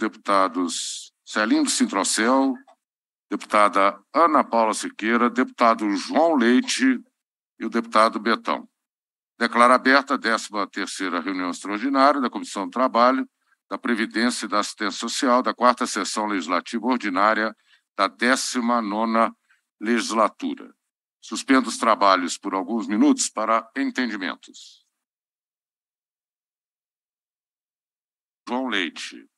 deputados Celindo Sintrocel, deputada Ana Paula Siqueira, deputado João Leite e o deputado Betão. Declaro aberta a 13ª reunião extraordinária da Comissão do Trabalho, da Previdência e da Assistência Social da quarta sessão legislativa ordinária da 19ª legislatura. Suspendo os trabalhos por alguns minutos para entendimentos. João Leite.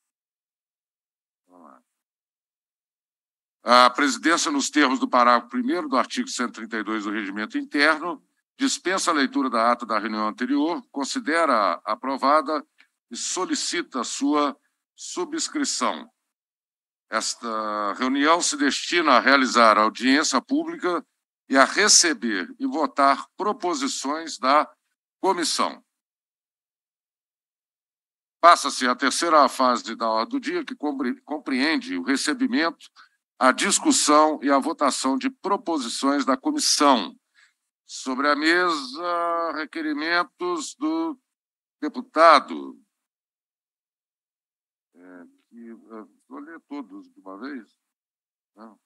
A presidência, nos termos do parágrafo 1 do artigo 132 do Regimento Interno, dispensa a leitura da ata da reunião anterior, considera -a aprovada e solicita sua subscrição. Esta reunião se destina a realizar audiência pública e a receber e votar proposições da comissão. Passa-se a terceira fase da ordem do dia, que compreende o recebimento a discussão e a votação de proposições da comissão. Sobre a mesa, requerimentos do deputado. É, que, é, vou ler todos de uma vez. Não.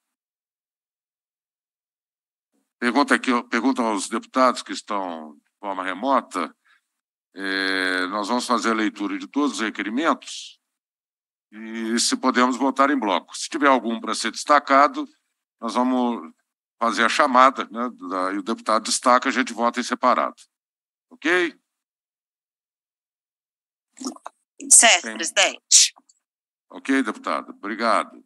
Pergunta aqui, pergunta aos deputados que estão de forma remota. É, nós vamos fazer a leitura de todos os requerimentos e se podemos votar em bloco. Se tiver algum para ser destacado, nós vamos fazer a chamada, né? E o deputado destaca, a gente vota em separado. Ok? Certo, presidente. Ok, deputado. Obrigado.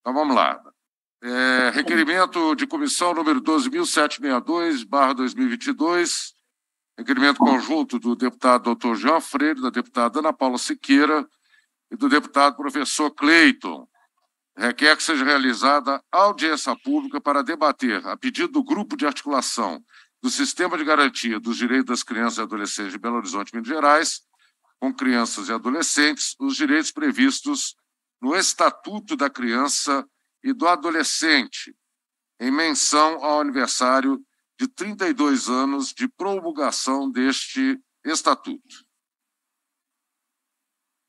Então vamos lá. É, requerimento de comissão número 12.762, barra 2022, requerimento conjunto do deputado doutor João Freire, da deputada Ana Paula Siqueira e do deputado professor Cleiton. Requer que seja realizada audiência pública para debater, a pedido do grupo de articulação do Sistema de Garantia dos Direitos das Crianças e Adolescentes de Belo Horizonte, Minas Gerais, com crianças e adolescentes, os direitos previstos no Estatuto da Criança e do Adolescente, em menção ao aniversário de 32 anos de promulgação deste estatuto.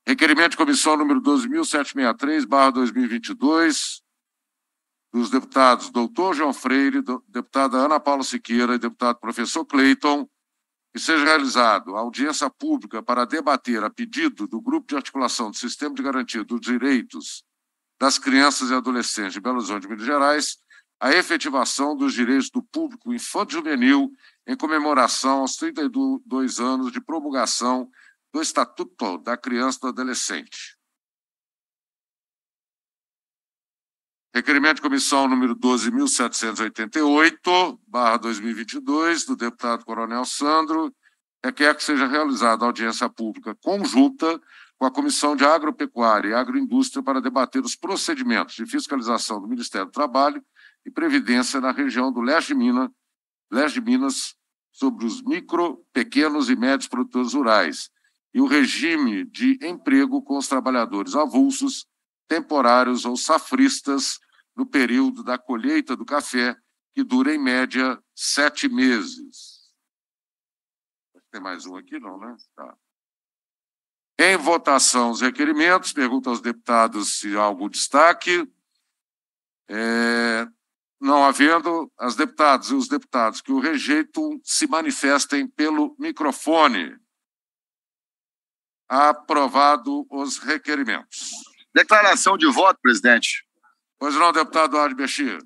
Requerimento de comissão número 12.763-2022, dos deputados doutor João Freire, deputada Ana Paula Siqueira e deputado professor Cleiton, que seja realizado audiência pública para debater, a pedido do Grupo de Articulação do Sistema de Garantia dos Direitos das Crianças e Adolescentes de Belo Horizonte, Minas Gerais, a efetivação dos direitos do público infanto-juvenil em comemoração aos 32 anos de promulgação do Estatuto da Criança e do Adolescente. Requerimento de comissão número 12.788, barra 2022, do deputado Coronel Sandro, requer que seja realizada audiência pública conjunta com a Comissão de Agropecuária e Agroindústria para debater os procedimentos de fiscalização do Ministério do Trabalho e Previdência na região do leste de Minas, leste de Minas sobre os micro, pequenos e médios produtores rurais e o regime de emprego com os trabalhadores avulsos, temporários ou safristas no período da colheita do café, que dura em média sete meses. Tem mais um aqui, não, né? Tá. Em votação, os requerimentos. Pergunto aos deputados se há algum destaque. É, não havendo as deputadas e os deputados que o rejeitam, se manifestem pelo microfone. Aprovado os requerimentos. Declaração de voto, presidente. Pois não, deputado Eduardo Bexir.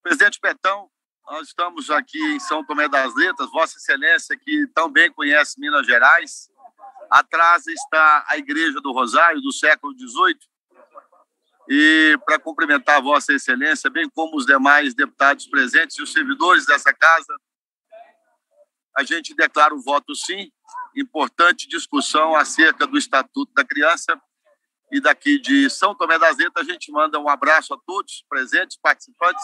Presidente Betão, nós estamos aqui em São Tomé das Letras, Vossa Excelência, que tão bem conhece Minas Gerais. Atrás está a Igreja do Rosário, do século XVIII, e para cumprimentar Vossa Excelência, bem como os demais deputados presentes e os servidores dessa casa, a gente declara o voto sim. Importante discussão acerca do Estatuto da Criança. E daqui de São Tomé das Letras, a gente manda um abraço a todos presentes, participantes,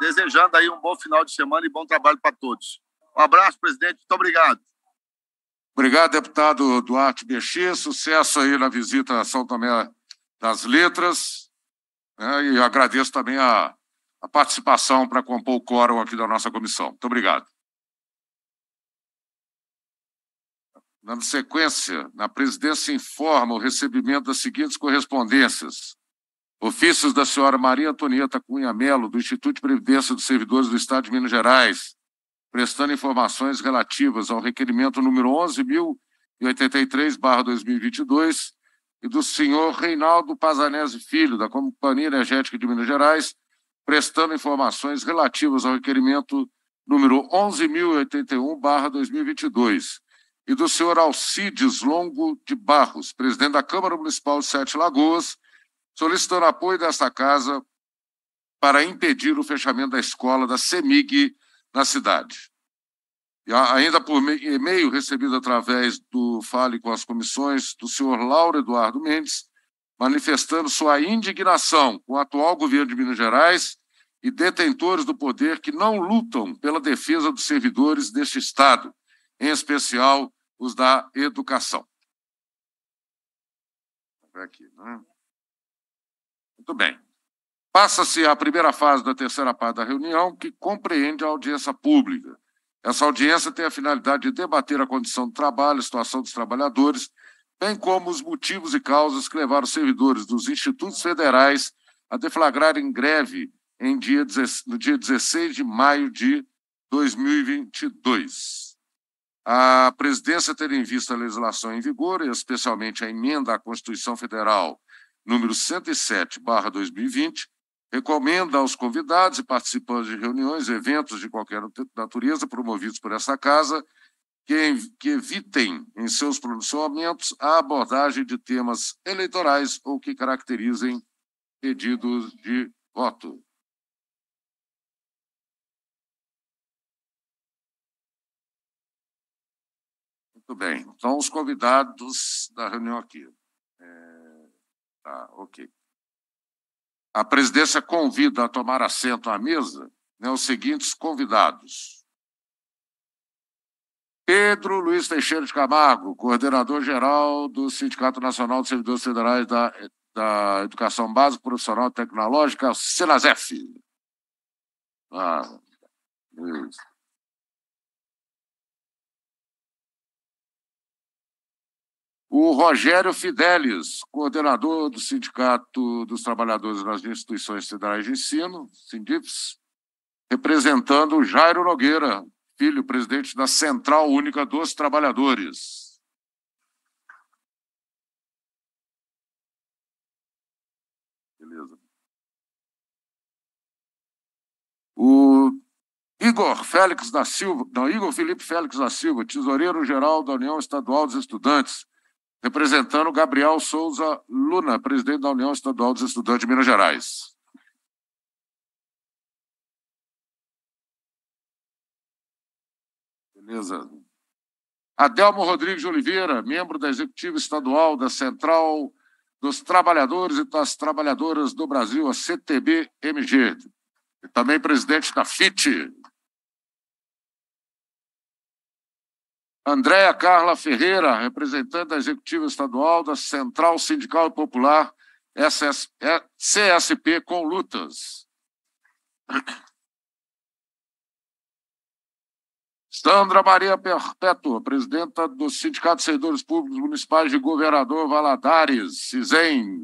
desejando aí um bom final de semana e bom trabalho para todos. Um abraço, presidente. Muito obrigado. Obrigado, deputado Duarte Bexi. Sucesso aí na visita a São Tomé das letras. Né? E agradeço também a, a participação para compor o quórum aqui da nossa comissão. Muito obrigado. Dando sequência, na presidência informa o recebimento das seguintes correspondências. Ofícios da senhora Maria Antonieta Cunha Melo, do Instituto de Previdência dos Servidores do Estado de Minas Gerais, prestando informações relativas ao requerimento número 11.083-2022, e do senhor Reinaldo Pazanese Filho, da Companhia Energética de Minas Gerais, prestando informações relativas ao requerimento número 11.081-2022, e do senhor Alcides Longo de Barros, presidente da Câmara Municipal de Sete Lagoas, solicitando apoio desta casa para impedir o fechamento da escola da CEMIG na cidade ainda por e-mail recebido através do Fale com as Comissões do senhor Lauro Eduardo Mendes, manifestando sua indignação com o atual governo de Minas Gerais e detentores do poder que não lutam pela defesa dos servidores deste Estado, em especial os da educação. Aqui, né? Muito bem. Passa-se a primeira fase da terceira parte da reunião, que compreende a audiência pública essa audiência tem a finalidade de debater a condição do trabalho, a situação dos trabalhadores, bem como os motivos e causas que levaram os servidores dos institutos federais a deflagrarem greve em dia, no dia 16 de maio de 2022. A presidência ter em vista a legislação em vigor, especialmente a emenda à Constituição Federal número 107/2020, Recomenda aos convidados e participantes de reuniões, eventos de qualquer natureza promovidos por essa casa que, evitem em seus pronunciamentos a abordagem de temas eleitorais ou que caracterizem pedidos de voto. Muito bem. Então, os convidados da reunião aqui. É... Tá, ok a presidência convida a tomar assento à mesa né, os seguintes convidados. Pedro Luiz Teixeira de Camargo, coordenador-geral do Sindicato Nacional de Servidores Federais da, da Educação Básica Profissional e Tecnológica, SENASEF. Ah, isso. O Rogério Fidelis, coordenador do Sindicato dos Trabalhadores nas Instituições Federais de Ensino, SINDIPS, representando o Jairo Nogueira, filho presidente da Central Única dos Trabalhadores. Beleza. O Igor Félix da Silva, não, Igor Felipe Félix da Silva, tesoureiro geral da União Estadual dos Estudantes, representando Gabriel Souza Luna, presidente da União Estadual dos Estudantes de Minas Gerais. Beleza. Adelmo Rodrigues de Oliveira, membro da Executiva Estadual da Central dos Trabalhadores e das Trabalhadoras do Brasil, a CTB-MG, e também presidente da FIT, Andréa Carla Ferreira, representante da Executiva Estadual da Central Sindical Popular SS, é, CSP com lutas. Sandra Maria Perpétua, presidenta do Sindicato de Servidores Públicos Municipais de Governador Valadares, CISEM,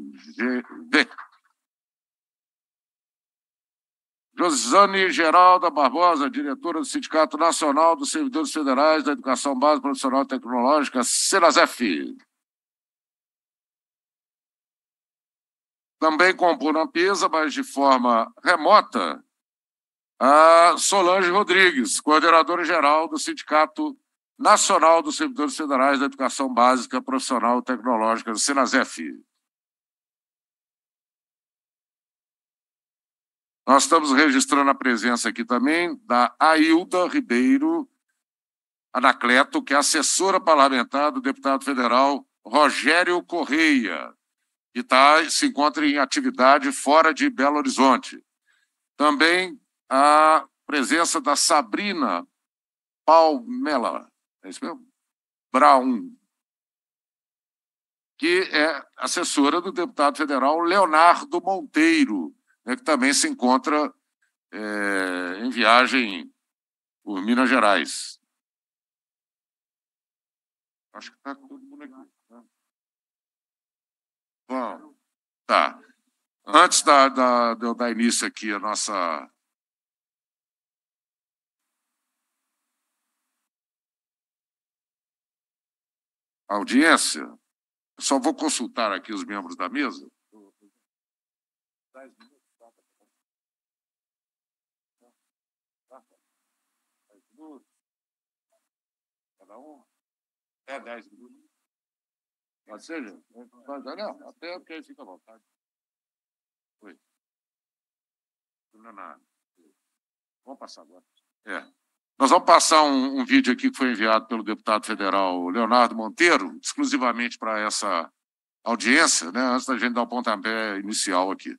Josiane Geralda Barbosa, diretora do Sindicato Nacional dos Servidores Federais da Educação Básica Profissional e Tecnológica, SENASEF. Também compor na PISA, mas de forma remota, a Solange Rodrigues, coordenadora-geral do Sindicato Nacional dos Servidores Federais da Educação Básica Profissional e Tecnológica, SENASEF. Nós estamos registrando a presença aqui também da Ailda Ribeiro Anacleto, que é assessora parlamentar do deputado federal Rogério Correia, que tá, se encontra em atividade fora de Belo Horizonte. Também a presença da Sabrina Palmela, é isso mesmo? Braun, que é assessora do deputado federal Leonardo Monteiro, né, que também se encontra é, em viagem por Minas Gerais. Acho que está todo mundo aqui. Né? Bom, tá. Antes da, da, de eu dar início aqui a nossa audiência. Só vou consultar aqui os membros da mesa. minutos. Então, até 10 minutos. Pode ser, gente? não, até o que fica à vontade. Oi. Não Vamos passar agora. É. Nós vamos passar um, um, vídeo aqui que foi enviado pelo deputado federal Leonardo Monteiro, exclusivamente para essa audiência, né, antes da gente dar o pontapé inicial aqui.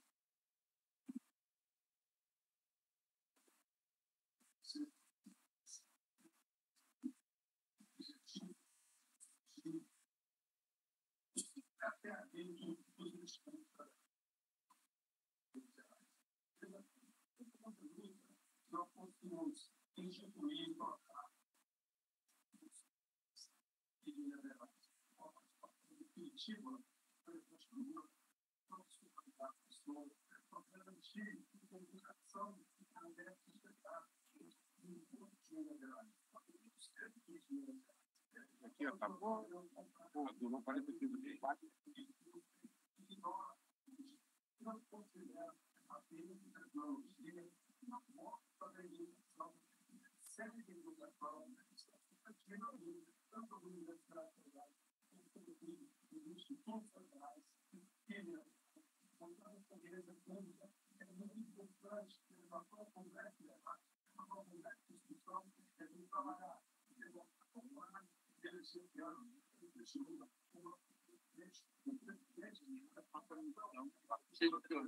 estímulo para os grupos, para os as pessoas, para garantir que tem educação que está dentro do espetáculo, de um grupo de Minas Gerais. Aqui, ó, tá bom. Durou 40 minutos. Nós consideramos apenas tecnologia, uma mostra da educação, série de educação, educativa, tanto a Universidade Federal, como o Rio, instituições sociais filhas voltadas para a igreja pública, é muito importante ter uma profundidade de debate, uma profundidade de discussão, é muito trabalhar, é acompanhar, eleger piano, eleger uma presidente, um presidente, apresentar um debate, seja o que eu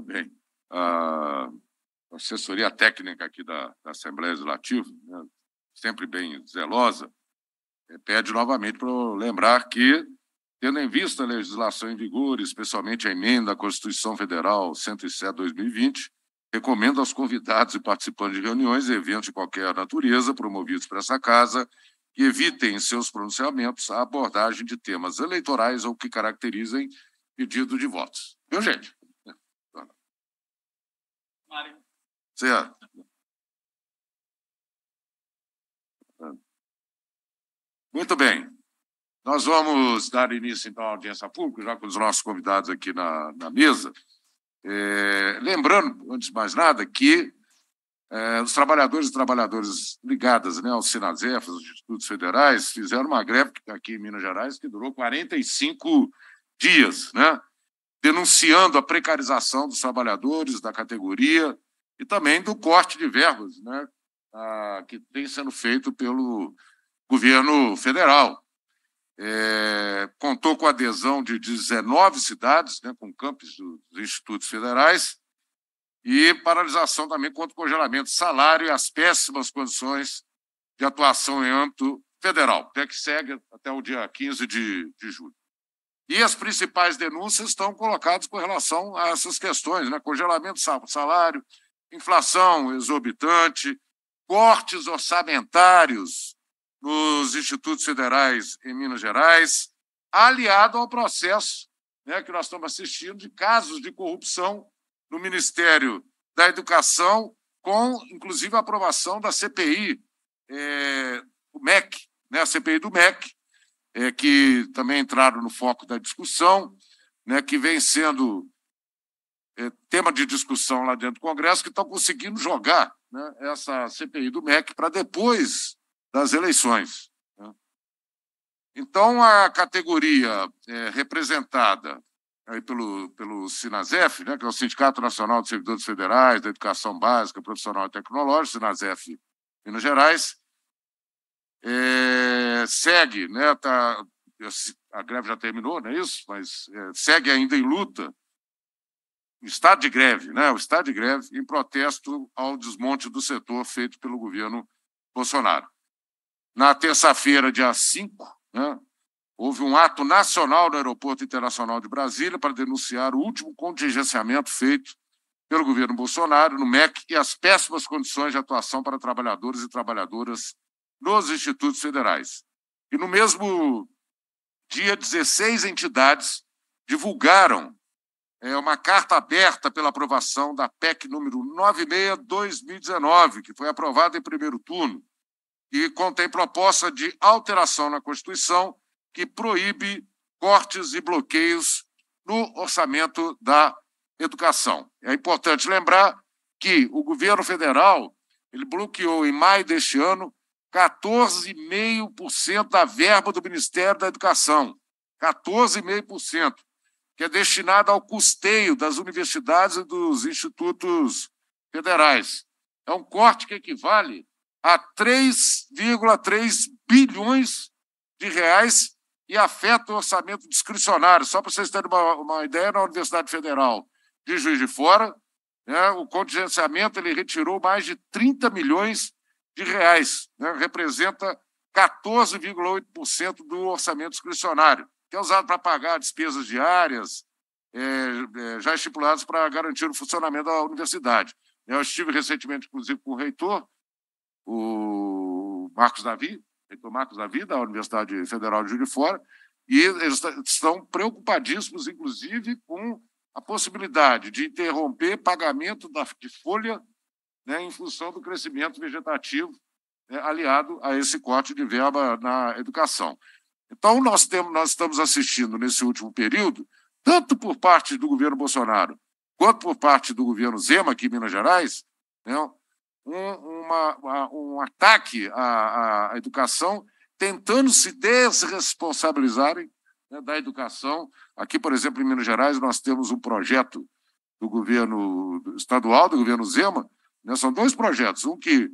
Muito bem. A assessoria técnica aqui da, da Assembleia Legislativa, né, sempre bem zelosa, eh, pede novamente para lembrar que, tendo em vista a legislação em vigor, especialmente a emenda à Constituição Federal 107-2020, recomendo aos convidados e participantes de reuniões e eventos de qualquer natureza promovidos por essa Casa que evitem em seus pronunciamentos a abordagem de temas eleitorais ou que caracterizem pedido de votos. Viu, gente? Mário. Muito bem. Nós vamos dar início, então, à audiência pública, já com os nossos convidados aqui na, na mesa. É, lembrando, antes de mais nada, que é, os trabalhadores e trabalhadoras ligadas né, aos Sinazefas, aos institutos federais, fizeram uma greve aqui em Minas Gerais que durou 45 dias, né? denunciando a precarização dos trabalhadores da categoria e também do corte de verbas né, a, que tem sendo feito pelo governo federal. É, contou com a adesão de 19 cidades, né, com campos dos institutos federais, e paralisação também contra o congelamento de salário e as péssimas condições de atuação em âmbito federal, até que segue até o dia 15 de, de julho. E as principais denúncias estão colocadas com relação a essas questões, né? congelamento do salário, inflação exorbitante, cortes orçamentários nos institutos federais em Minas Gerais, aliado ao processo né, que nós estamos assistindo de casos de corrupção no Ministério da Educação, com inclusive a aprovação da CPI, é, eh, o MEC, né, a CPI do MEC, é, que também entraram no foco da discussão, né, que vem sendo é, tema de discussão lá dentro do Congresso, que estão conseguindo jogar né, essa CPI do MEC para depois das eleições. Né? Então, a categoria é, representada aí pelo, pelo SINASEF, né, que é o Sindicato Nacional de Servidores Federais da Educação Básica, Profissional e Tecnológica, SINASEF Minas Gerais, é, segue, né? Tá, a greve já terminou, não é isso? Mas é, segue ainda em luta. Estado de greve, né? O estado de greve em protesto ao desmonte do setor feito pelo governo Bolsonaro. Na terça-feira, dia 5, né, houve um ato nacional no Aeroporto Internacional de Brasília para denunciar o último contingenciamento feito pelo governo Bolsonaro no MEC e as péssimas condições de atuação para trabalhadores e trabalhadoras nos institutos federais. E no mesmo dia, 16 entidades divulgaram é, uma carta aberta pela aprovação da PEC número 96-2019, que foi aprovada em primeiro turno, e contém proposta de alteração na Constituição que proíbe cortes e bloqueios no orçamento da educação. É importante lembrar que o governo federal ele bloqueou em maio deste ano 14,5% da verba do Ministério da Educação, 14,5%, que é destinada ao custeio das universidades e dos institutos federais. É um corte que equivale a 3,3 bilhões de reais e afeta o orçamento discricionário. Só para vocês terem uma, uma ideia, na Universidade Federal de Juiz de Fora, né, o contingenciamento ele retirou mais de 30 milhões de reais, né? representa 14,8% do orçamento discricionário, que é usado para pagar despesas diárias é, é, já estipuladas para garantir o funcionamento da universidade. Eu estive recentemente, inclusive, com o reitor, o Marcos Davi, reitor Marcos Davi, da Universidade Federal de Juiz de Fora, e eles estão preocupadíssimos, inclusive, com a possibilidade de interromper pagamento da, de folha né, em função do crescimento vegetativo né, aliado a esse corte de verba na educação. Então, nós, temos, nós estamos assistindo nesse último período, tanto por parte do governo Bolsonaro quanto por parte do governo Zema, aqui em Minas Gerais, né, um, uma, um ataque à, à educação, tentando se desresponsabilizarem né, da educação. Aqui, por exemplo, em Minas Gerais, nós temos um projeto do governo estadual, do governo Zema, né? São dois projetos, um que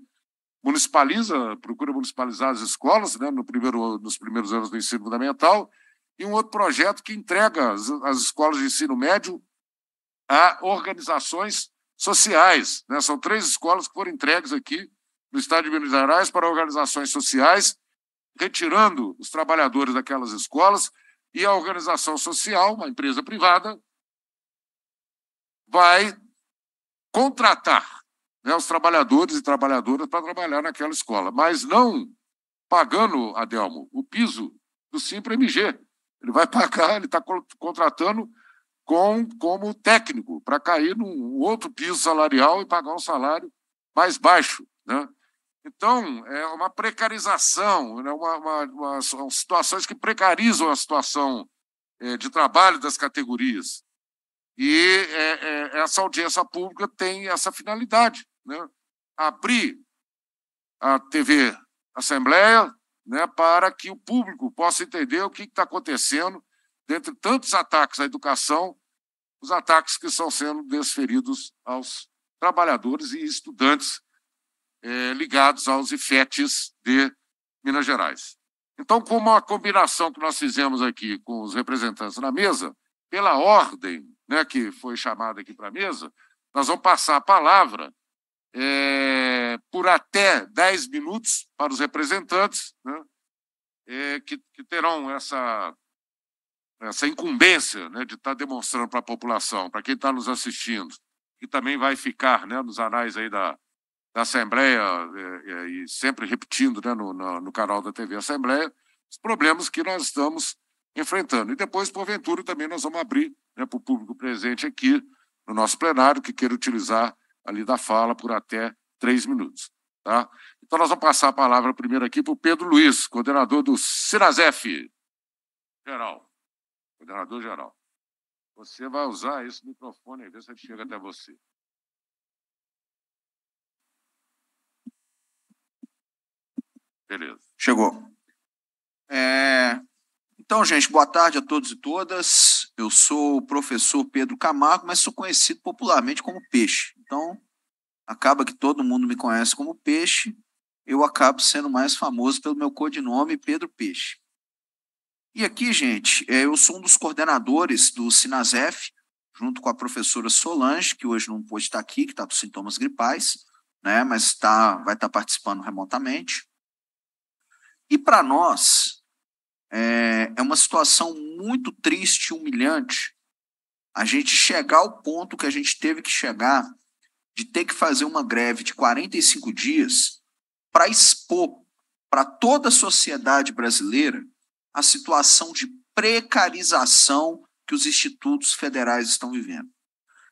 municipaliza, procura municipalizar as escolas né? no primeiro, nos primeiros anos do ensino fundamental, e um outro projeto que entrega as, as escolas de ensino médio a organizações sociais. Né? São três escolas que foram entregues aqui no estado de Minas Gerais para organizações sociais, retirando os trabalhadores daquelas escolas e a organização social, uma empresa privada, vai contratar né, os trabalhadores e trabalhadoras para trabalhar naquela escola, mas não pagando, Adelmo, o piso do Simpra MG. Ele vai pagar, ele está contratando com, como técnico para cair num outro piso salarial e pagar um salário mais baixo. Né? Então, é uma precarização, né? uma, uma, uma são situações que precarizam a situação é, de trabalho das categorias. E é, é, essa audiência pública tem essa finalidade né, abrir a TV Assembleia né, para que o público possa entender o que está acontecendo dentre tantos ataques à educação, os ataques que estão sendo desferidos aos trabalhadores e estudantes é, ligados aos IFETs de Minas Gerais. Então, como uma combinação que nós fizemos aqui com os representantes na mesa, pela ordem né, que foi chamada aqui para a mesa, nós vamos passar a palavra é, por até 10 minutos para os representantes, né, é, que, que, terão essa, essa incumbência né, de estar tá demonstrando para a população, para quem está nos assistindo, que também vai ficar né, nos anais aí da, da Assembleia, é, é e sempre repetindo né, no, no, no canal da TV Assembleia, os problemas que nós estamos enfrentando. E depois, porventura, também nós vamos abrir né, para o público presente aqui no nosso plenário que queira utilizar ali da fala por até três minutos. Tá? Então, nós vamos passar a palavra primeiro aqui para o Pedro Luiz, coordenador do Sinazef. Geral. Coordenador geral. Você vai usar esse microfone aí, ver se ele chega até você. Beleza. Chegou. É... Então, gente, boa tarde a todos e todas. Eu sou o professor Pedro Camargo, mas sou conhecido popularmente como Peixe. Então, acaba que todo mundo me conhece como Peixe, eu acabo sendo mais famoso pelo meu codinome Pedro Peixe. E aqui, gente, é, eu sou um dos coordenadores do Sinazef, junto com a professora Solange, que hoje não pôde estar aqui, que está com sintomas gripais, né, mas tá, vai estar tá participando remotamente. E para nós, é, é uma situação muito triste, e humilhante, a gente chegar ao ponto que a gente teve que chegar de ter que fazer uma greve de 45 dias para expor para toda a sociedade brasileira a situação de precarização que os institutos federais estão vivendo.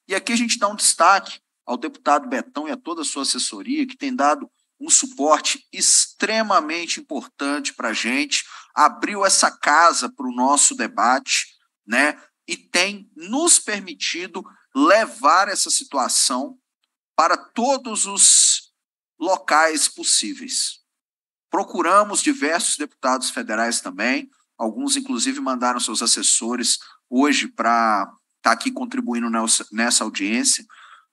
E aqui a gente dá um destaque ao deputado Betão e a toda a sua assessoria, que tem dado um suporte extremamente importante para a gente, abriu essa casa para o nosso debate, né? E tem nos permitido levar essa situação para todos os locais possíveis. Procuramos diversos deputados federais também, alguns inclusive mandaram seus assessores hoje para estar tá aqui contribuindo nessa audiência.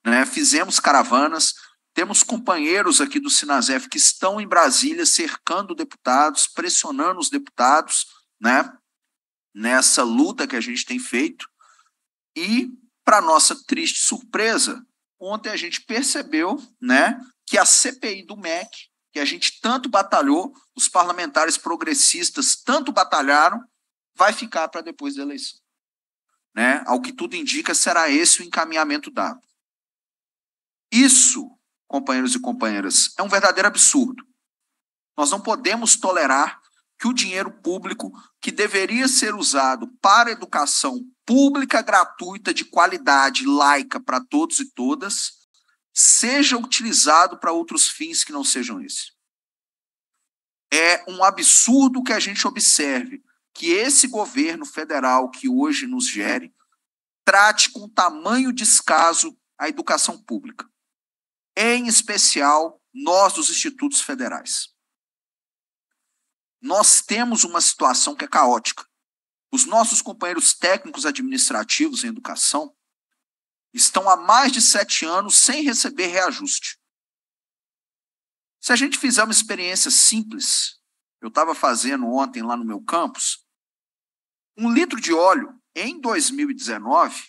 Né? Fizemos caravanas, temos companheiros aqui do Sinazef que estão em Brasília cercando deputados, pressionando os deputados, né? Nessa luta que a gente tem feito. E, para nossa triste surpresa, ontem a gente percebeu né, que a CPI do MEC, que a gente tanto batalhou, os parlamentares progressistas tanto batalharam, vai ficar para depois da eleição. Né? Ao que tudo indica, será esse o encaminhamento dado. Isso, companheiros e companheiras, é um verdadeiro absurdo. Nós não podemos tolerar que o dinheiro público que deveria ser usado para educação pública gratuita de qualidade laica para todos e todas seja utilizado para outros fins que não sejam esse. É um absurdo que a gente observe que esse governo federal que hoje nos gere trate com tamanho descaso a educação pública, em especial nós dos institutos federais. Nós temos uma situação que é caótica. Os nossos companheiros técnicos administrativos em educação estão há mais de sete anos sem receber reajuste. Se a gente fizer uma experiência simples, eu estava fazendo ontem lá no meu campus, um litro de óleo em 2019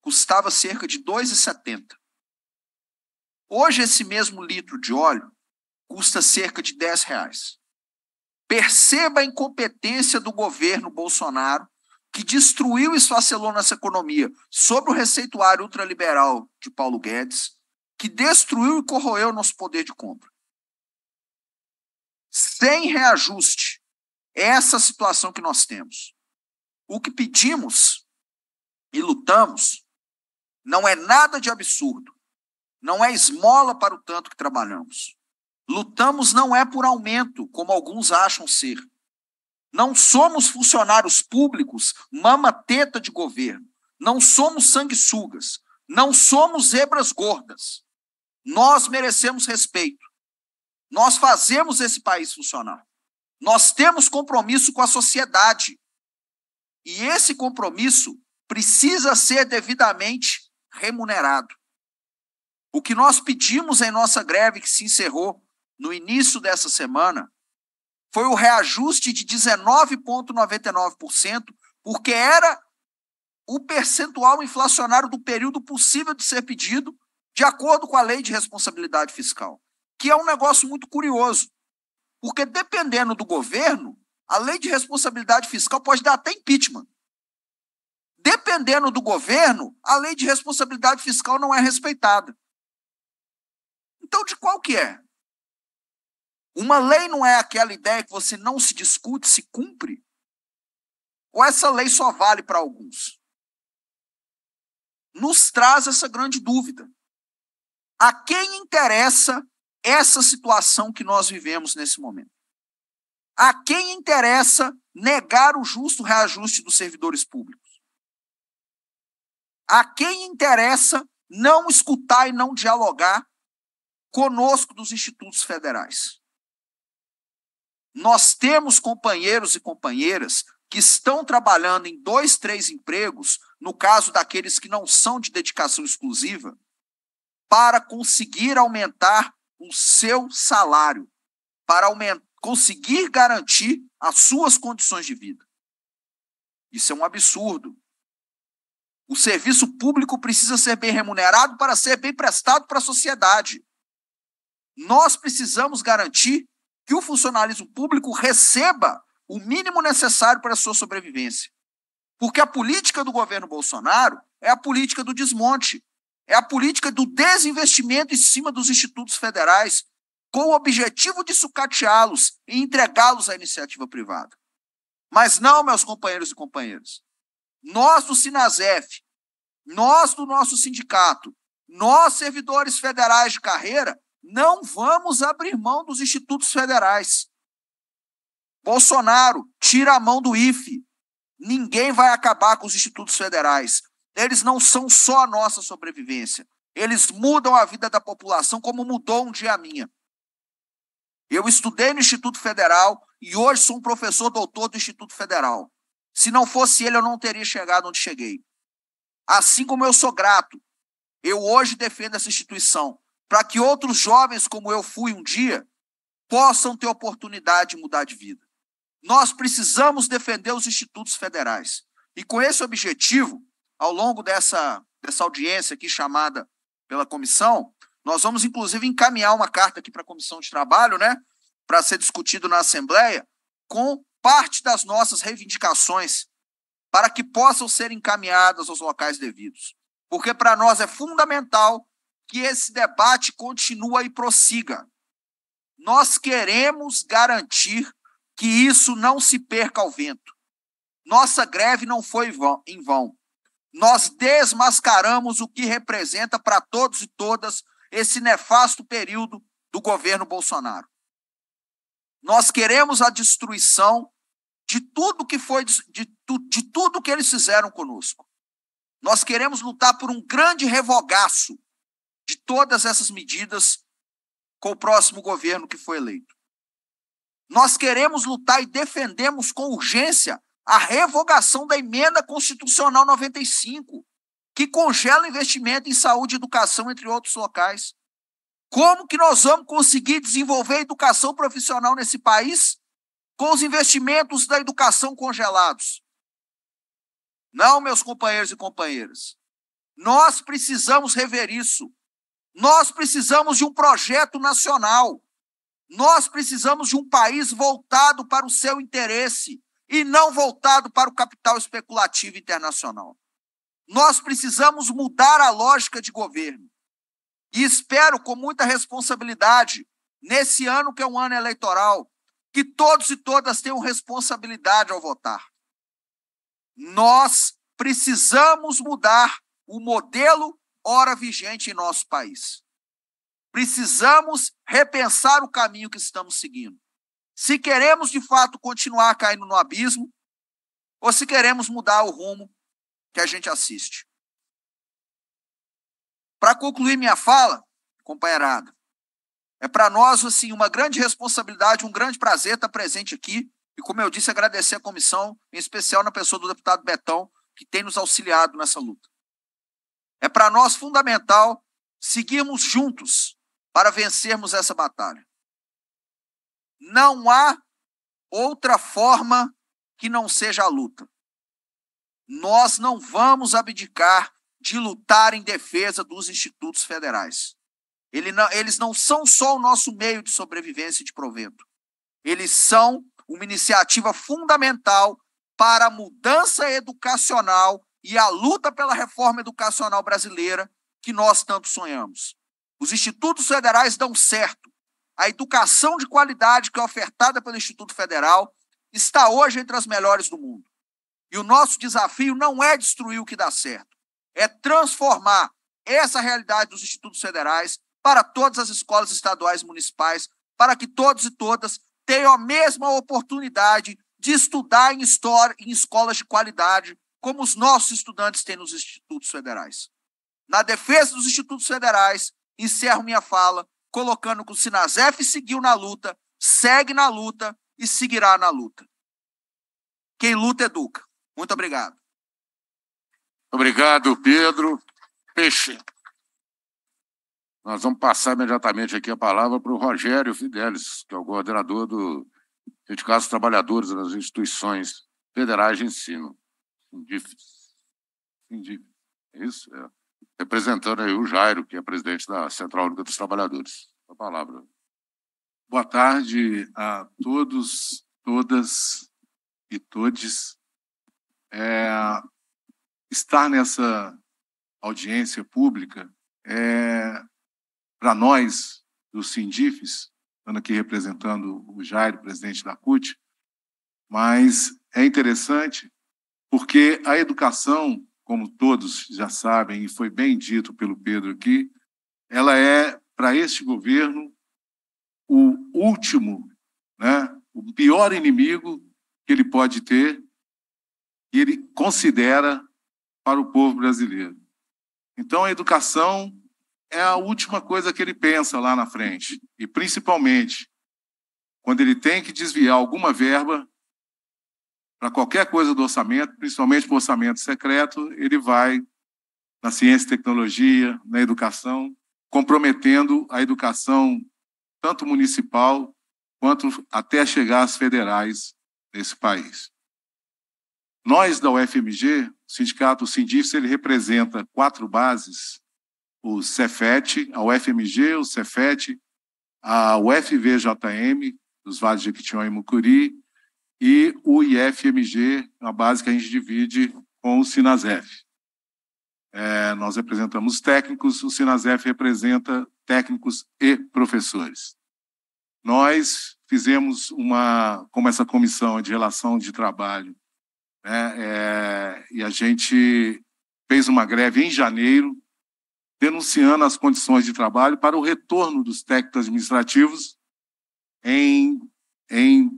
custava cerca de 2,70. Hoje esse mesmo litro de óleo custa cerca de 10 reais. Perceba a incompetência do governo Bolsonaro, que destruiu e esfacelou nossa economia sobre o receituário ultraliberal de Paulo Guedes, que destruiu e corroeu nosso poder de compra. Sem reajuste, essa situação que nós temos. O que pedimos e lutamos não é nada de absurdo, não é esmola para o tanto que trabalhamos. Lutamos não é por aumento, como alguns acham ser. Não somos funcionários públicos, mama-teta de governo. Não somos sanguessugas. Não somos zebras gordas. Nós merecemos respeito. Nós fazemos esse país funcionar. Nós temos compromisso com a sociedade. E esse compromisso precisa ser devidamente remunerado. O que nós pedimos em nossa greve que se encerrou no início dessa semana, foi o reajuste de 19,99%, porque era o percentual inflacionário do período possível de ser pedido, de acordo com a lei de responsabilidade fiscal, que é um negócio muito curioso, porque dependendo do governo, a lei de responsabilidade fiscal pode dar até impeachment. Dependendo do governo, a lei de responsabilidade fiscal não é respeitada. Então, de qual que é? Uma lei não é aquela ideia que você não se discute, se cumpre? Ou essa lei só vale para alguns? Nos traz essa grande dúvida. A quem interessa essa situação que nós vivemos nesse momento? A quem interessa negar o justo reajuste dos servidores públicos? A quem interessa não escutar e não dialogar conosco dos institutos federais? Nós temos companheiros e companheiras que estão trabalhando em dois, três empregos, no caso daqueles que não são de dedicação exclusiva, para conseguir aumentar o seu salário, para conseguir garantir as suas condições de vida. Isso é um absurdo. O serviço público precisa ser bem remunerado para ser bem prestado para a sociedade. Nós precisamos garantir que o funcionalismo público receba o mínimo necessário para a sua sobrevivência. Porque a política do governo Bolsonaro é a política do desmonte, é a política do desinvestimento em cima dos institutos federais, com o objetivo de sucateá-los e entregá-los à iniciativa privada. Mas não, meus companheiros e companheiras. Nós do Sinasef, nós do nosso sindicato, nós servidores federais de carreira, não vamos abrir mão dos institutos federais. Bolsonaro, tira a mão do IFE. Ninguém vai acabar com os institutos federais. Eles não são só a nossa sobrevivência. Eles mudam a vida da população como mudou um dia a minha. Eu estudei no Instituto Federal e hoje sou um professor doutor do Instituto Federal. Se não fosse ele, eu não teria chegado onde cheguei. Assim como eu sou grato, eu hoje defendo essa instituição, para que outros jovens como eu fui um dia possam ter oportunidade de mudar de vida. Nós precisamos defender os institutos federais. E com esse objetivo, ao longo dessa, dessa audiência aqui chamada pela comissão, nós vamos inclusive encaminhar uma carta aqui para a comissão de trabalho, né, para ser discutido na Assembleia, com parte das nossas reivindicações para que possam ser encaminhadas aos locais devidos. Porque para nós é fundamental que esse debate continue e prossiga. Nós queremos garantir que isso não se perca ao vento. Nossa greve não foi em vão. Nós desmascaramos o que representa para todos e todas esse nefasto período do governo Bolsonaro. Nós queremos a destruição de tudo que foi de, de tudo que eles fizeram conosco. Nós queremos lutar por um grande revogaço de todas essas medidas com o próximo governo que foi eleito. Nós queremos lutar e defendemos com urgência a revogação da emenda constitucional 95, que congela investimento em saúde e educação, entre outros locais. Como que nós vamos conseguir desenvolver educação profissional nesse país com os investimentos da educação congelados? Não, meus companheiros e companheiras. Nós precisamos rever isso. Nós precisamos de um projeto nacional. Nós precisamos de um país voltado para o seu interesse e não voltado para o capital especulativo internacional. Nós precisamos mudar a lógica de governo. E espero, com muita responsabilidade, nesse ano que é um ano eleitoral, que todos e todas tenham responsabilidade ao votar. Nós precisamos mudar o modelo ora vigente em nosso país. Precisamos repensar o caminho que estamos seguindo. Se queremos, de fato, continuar caindo no abismo, ou se queremos mudar o rumo que a gente assiste. Para concluir minha fala, companheirada, é para nós assim uma grande responsabilidade, um grande prazer estar presente aqui e, como eu disse, agradecer a comissão, em especial na pessoa do deputado Betão, que tem nos auxiliado nessa luta. É para nós fundamental seguirmos juntos para vencermos essa batalha. Não há outra forma que não seja a luta. Nós não vamos abdicar de lutar em defesa dos institutos federais. eles não são só o nosso meio de sobrevivência e de provento. Eles são uma iniciativa fundamental para a mudança educacional e a luta pela reforma educacional brasileira que nós tanto sonhamos. Os institutos federais dão certo. A educação de qualidade que é ofertada pelo Instituto Federal está hoje entre as melhores do mundo. E o nosso desafio não é destruir o que dá certo, é transformar essa realidade dos institutos federais para todas as escolas estaduais e municipais, para que todos e todas tenham a mesma oportunidade de estudar em história em escolas de qualidade, como os nossos estudantes têm nos institutos federais. Na defesa dos institutos federais, encerro minha fala colocando que o Sinazef seguiu na luta, segue na luta e seguirá na luta. Quem luta, educa. Muito obrigado. Obrigado, Pedro. Peixe. Nós vamos passar imediatamente aqui a palavra para o Rogério Fidelis, que é o coordenador do Sindicato dos Trabalhadores das Instituições Federais de Ensino. Sindif. Sindif. É isso? É. Representando aí o Jairo, que é presidente da Central Única dos Trabalhadores. A palavra. Boa tarde a todos, todas e todes. É, estar nessa audiência pública é, para nós do Sindifes, estando aqui representando o Jairo, presidente da CUT, mas é interessante porque a educação, como todos já sabem, e foi bem dito pelo Pedro aqui, ela é, para este governo, o último, né, o pior inimigo que ele pode ter, que ele considera para o povo brasileiro. Então, a educação é a última coisa que ele pensa lá na frente, e principalmente quando ele tem que desviar alguma verba, para qualquer coisa do orçamento, principalmente para o orçamento secreto, ele vai na ciência e tecnologia, na educação, comprometendo a educação tanto municipal quanto até chegar às federais nesse país. Nós da UFMG, o sindicato Sindifes, ele representa quatro bases, o Cefet, a UFMG, o Cefet, a UFVJM, dos Vales de Equitinhon e Mucuri, e o IFMG, a base que a gente divide com o Sinasef. É, nós representamos técnicos, o Sinasef representa técnicos e professores. Nós fizemos uma, como essa comissão é de relação de trabalho, né, é, e a gente fez uma greve em janeiro, denunciando as condições de trabalho para o retorno dos técnicos administrativos em, em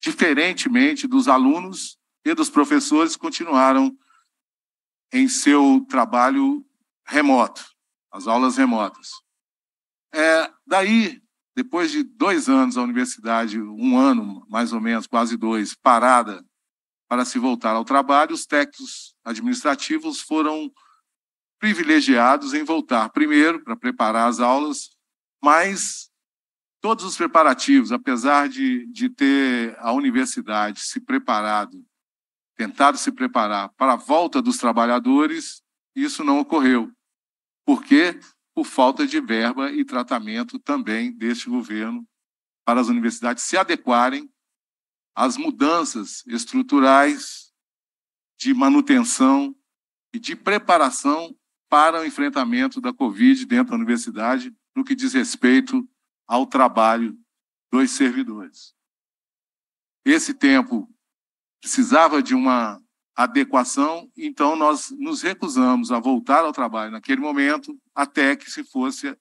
diferentemente dos alunos e dos professores, continuaram em seu trabalho remoto, as aulas remotas. É, daí, depois de dois anos a universidade, um ano mais ou menos, quase dois, parada para se voltar ao trabalho, os técnicos administrativos foram privilegiados em voltar primeiro para preparar as aulas, mas todos os preparativos, apesar de, de ter a universidade se preparado, tentado se preparar para a volta dos trabalhadores, isso não ocorreu. Por quê? Por falta de verba e tratamento também deste governo para as universidades se adequarem às mudanças estruturais de manutenção e de preparação para o enfrentamento da Covid dentro da universidade, no que diz respeito ao trabalho dos servidores. Esse tempo precisava de uma adequação, então nós nos recusamos a voltar ao trabalho naquele momento, até que se fosse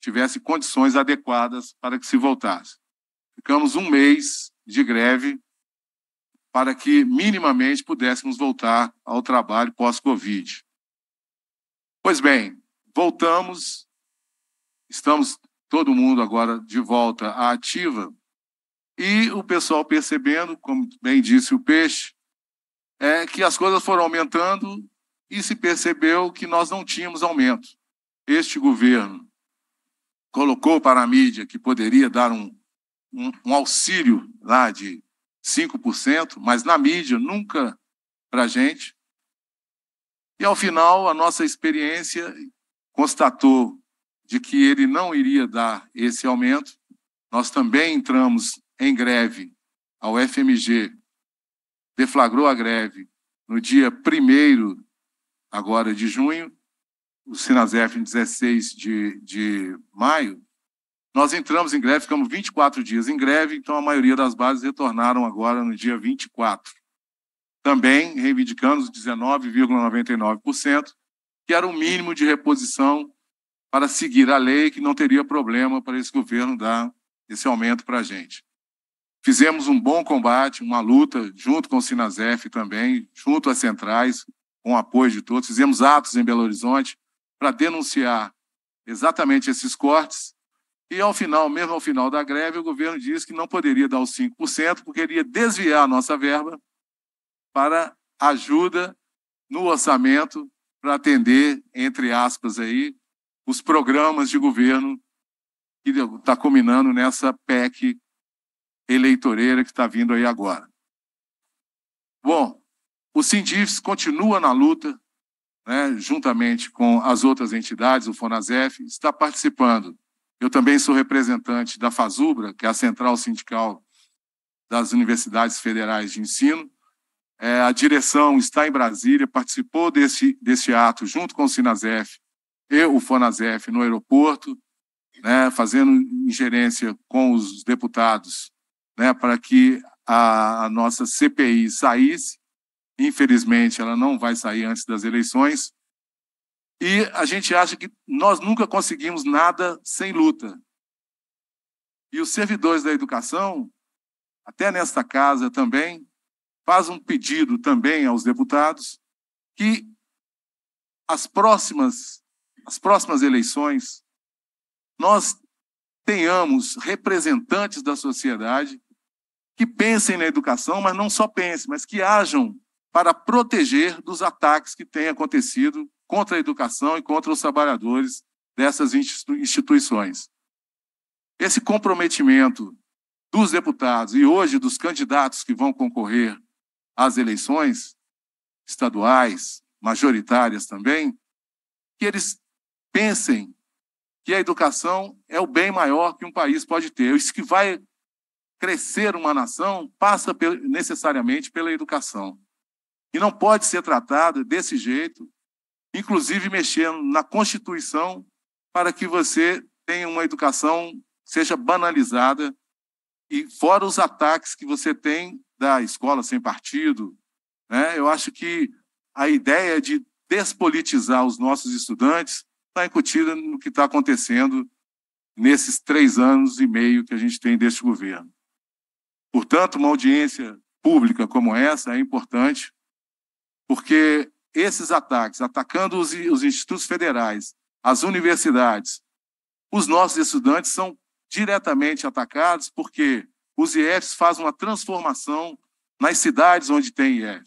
tivesse condições adequadas para que se voltasse. Ficamos um mês de greve para que minimamente pudéssemos voltar ao trabalho pós-Covid. Pois bem, voltamos, estamos todo mundo agora de volta à ativa, e o pessoal percebendo, como bem disse o Peixe, é que as coisas foram aumentando e se percebeu que nós não tínhamos aumento. Este governo colocou para a mídia que poderia dar um, um, um auxílio lá de 5%, mas na mídia nunca para a gente. E ao final, a nossa experiência constatou de que ele não iria dar esse aumento, nós também entramos em greve. A UFMG deflagrou a greve no dia 1 agora de junho, o Sinazef em 16 de, de maio. Nós entramos em greve, ficamos 24 dias em greve, então a maioria das bases retornaram agora no dia 24. Também reivindicando os 19,99%, que era o mínimo de reposição para seguir a lei, que não teria problema para esse governo dar esse aumento para a gente. Fizemos um bom combate, uma luta, junto com o Sinazef também, junto às centrais, com o apoio de todos. Fizemos atos em Belo Horizonte para denunciar exatamente esses cortes. E ao final, mesmo ao final da greve, o governo disse que não poderia dar os 5%, porque iria desviar a nossa verba para ajuda no orçamento para atender, entre aspas, aí, os programas de governo que está culminando nessa PEC eleitoreira que está vindo aí agora. Bom, o Sindifes continua na luta, né, juntamente com as outras entidades, o Fonasef, está participando. Eu também sou representante da FASUBRA, que é a Central Sindical das Universidades Federais de Ensino. É, a direção está em Brasília, participou desse, desse ato junto com o Sinasef eu o Fonazef no aeroporto, né, fazendo ingerência com os deputados né, para que a, a nossa CPI saísse. Infelizmente, ela não vai sair antes das eleições. E a gente acha que nós nunca conseguimos nada sem luta. E os servidores da educação, até nesta casa também, faz um pedido também aos deputados que as próximas as próximas eleições nós tenhamos representantes da sociedade que pensem na educação, mas não só pensem, mas que ajam para proteger dos ataques que têm acontecido contra a educação e contra os trabalhadores dessas instituições. Esse comprometimento dos deputados e hoje dos candidatos que vão concorrer às eleições estaduais, majoritárias também, que eles pensem que a educação é o bem maior que um país pode ter. Isso que vai crescer uma nação passa necessariamente pela educação. E não pode ser tratada desse jeito, inclusive mexendo na Constituição para que você tenha uma educação seja banalizada e fora os ataques que você tem da escola sem partido, né? Eu acho que a ideia de despolitizar os nossos estudantes está incutida no que está acontecendo nesses três anos e meio que a gente tem deste governo. Portanto, uma audiência pública como essa é importante, porque esses ataques, atacando os, os institutos federais, as universidades, os nossos estudantes são diretamente atacados porque os IEFs fazem uma transformação nas cidades onde tem IEF.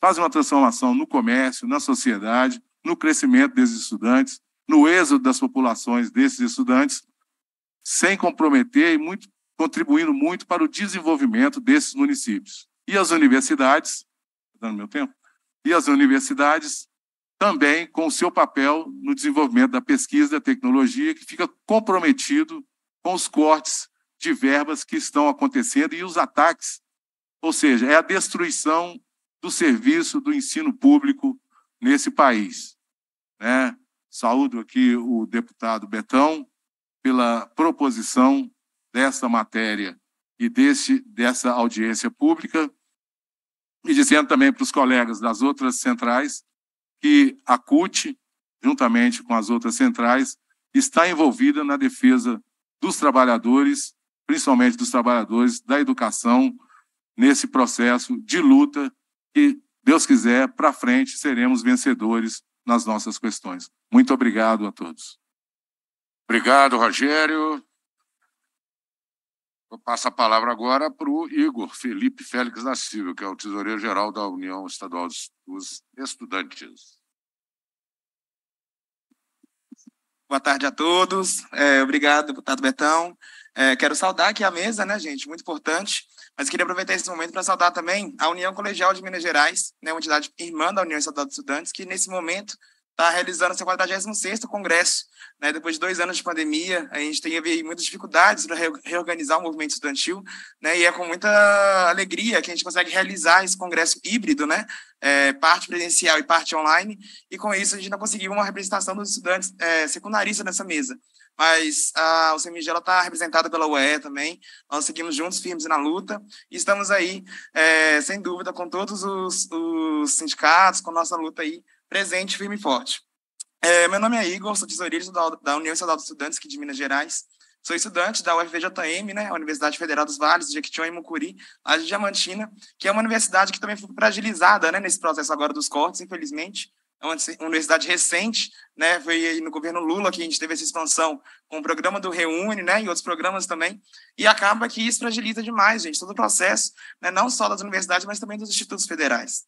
fazem uma transformação no comércio, na sociedade, no crescimento desses estudantes, no êxodo das populações desses estudantes, sem comprometer e muito, contribuindo muito para o desenvolvimento desses municípios. E as universidades, dando meu tempo, e as universidades também com o seu papel no desenvolvimento da pesquisa e da tecnologia, que fica comprometido com os cortes de verbas que estão acontecendo e os ataques, ou seja, é a destruição do serviço do ensino público nesse país. Né? Saúdo aqui o deputado Betão pela proposição dessa matéria e desse, dessa audiência pública, e dizendo também para os colegas das outras centrais que a CUT, juntamente com as outras centrais, está envolvida na defesa dos trabalhadores, principalmente dos trabalhadores da educação, nesse processo de luta que Deus quiser, para frente seremos vencedores nas nossas questões. Muito obrigado a todos. Obrigado, Rogério. Eu passo a palavra agora para o Igor Felipe Félix da Silva, que é o tesoureiro-geral da União Estadual dos Estudantes. Boa tarde a todos. É, obrigado, deputado Betão. É, quero saudar aqui a mesa, né, gente? Muito importante. Mas queria aproveitar esse momento para saudar também a União Colegial de Minas Gerais, né, uma entidade irmã da União Estadual de Estudantes, que nesse momento está realizando seu 46º congresso. Né, depois de dois anos de pandemia, a gente tem muitas dificuldades para reorganizar o movimento estudantil, né, e é com muita alegria que a gente consegue realizar esse congresso híbrido, né, é, parte presencial e parte online, e com isso a gente ainda conseguiu uma representação dos estudantes é, secundaristas nessa mesa mas a ah, UCMG está representada pela UE também. Nós seguimos juntos, firmes na luta, e estamos aí, é, sem dúvida, com todos os, os, sindicatos, com nossa luta aí presente, firme e forte. É, meu nome é Igor, sou tesoureiro da, da União Estadual dos Estudantes aqui de Minas Gerais. Sou estudante da UFVJM, né, Universidade Federal dos Vales, Jequitinhonha e Mucuri, lá de Diamantina, que é uma universidade que também foi fragilizada né, nesse processo agora dos cortes, infelizmente, é uma universidade recente, né? Foi no governo Lula que a gente teve essa expansão com o programa do Reúne, né? E outros programas também. E acaba que isso fragiliza demais, gente, todo o processo, né? não só das universidades, mas também dos institutos federais.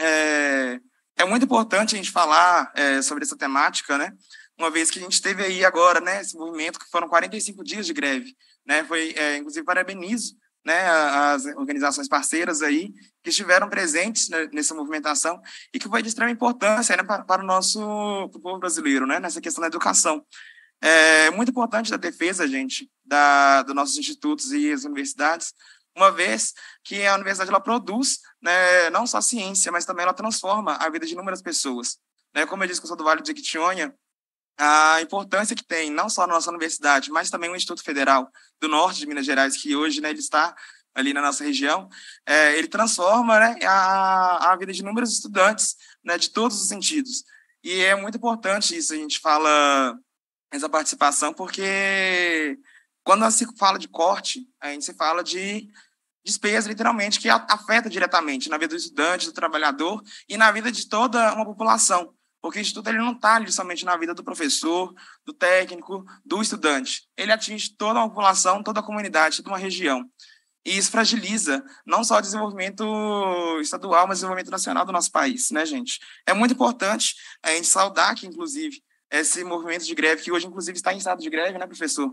É, é muito importante a gente falar é, sobre essa temática, né? Uma vez que a gente teve aí agora, né? Esse movimento que foram 45 dias de greve, né? Foi, é, inclusive, parabenizo né, as organizações parceiras aí que estiveram presentes nessa movimentação e que foi de extrema importância né, para, para, o nosso povo brasileiro, né, nessa questão da educação. É muito importante a defesa, gente, da, dos nossos institutos e as universidades, uma vez que a universidade ela produz né, não só ciência, mas também ela transforma a vida de inúmeras pessoas. Né, como eu disse que eu sou do Vale de Jequitinhonha, a importância que tem, não só na nossa universidade, mas também o Instituto Federal do Norte de Minas Gerais, que hoje né, ele está ali na nossa região, é, ele transforma né, a, a vida de inúmeros estudantes né, de todos os sentidos. E é muito importante isso, a gente fala essa participação, porque quando se fala de corte, a gente se fala de despesa, literalmente, que afeta diretamente na vida do estudante, do trabalhador e na vida de toda uma população. Porque o Instituto ele não está somente na vida do professor, do técnico, do estudante. Ele atinge toda a população, toda a comunidade, toda uma região. E isso fragiliza não só o desenvolvimento estadual, mas o desenvolvimento nacional do nosso país, né, gente? É muito importante a gente saudar que, inclusive, esse movimento de greve, que hoje, inclusive, está em estado de greve, né, professor?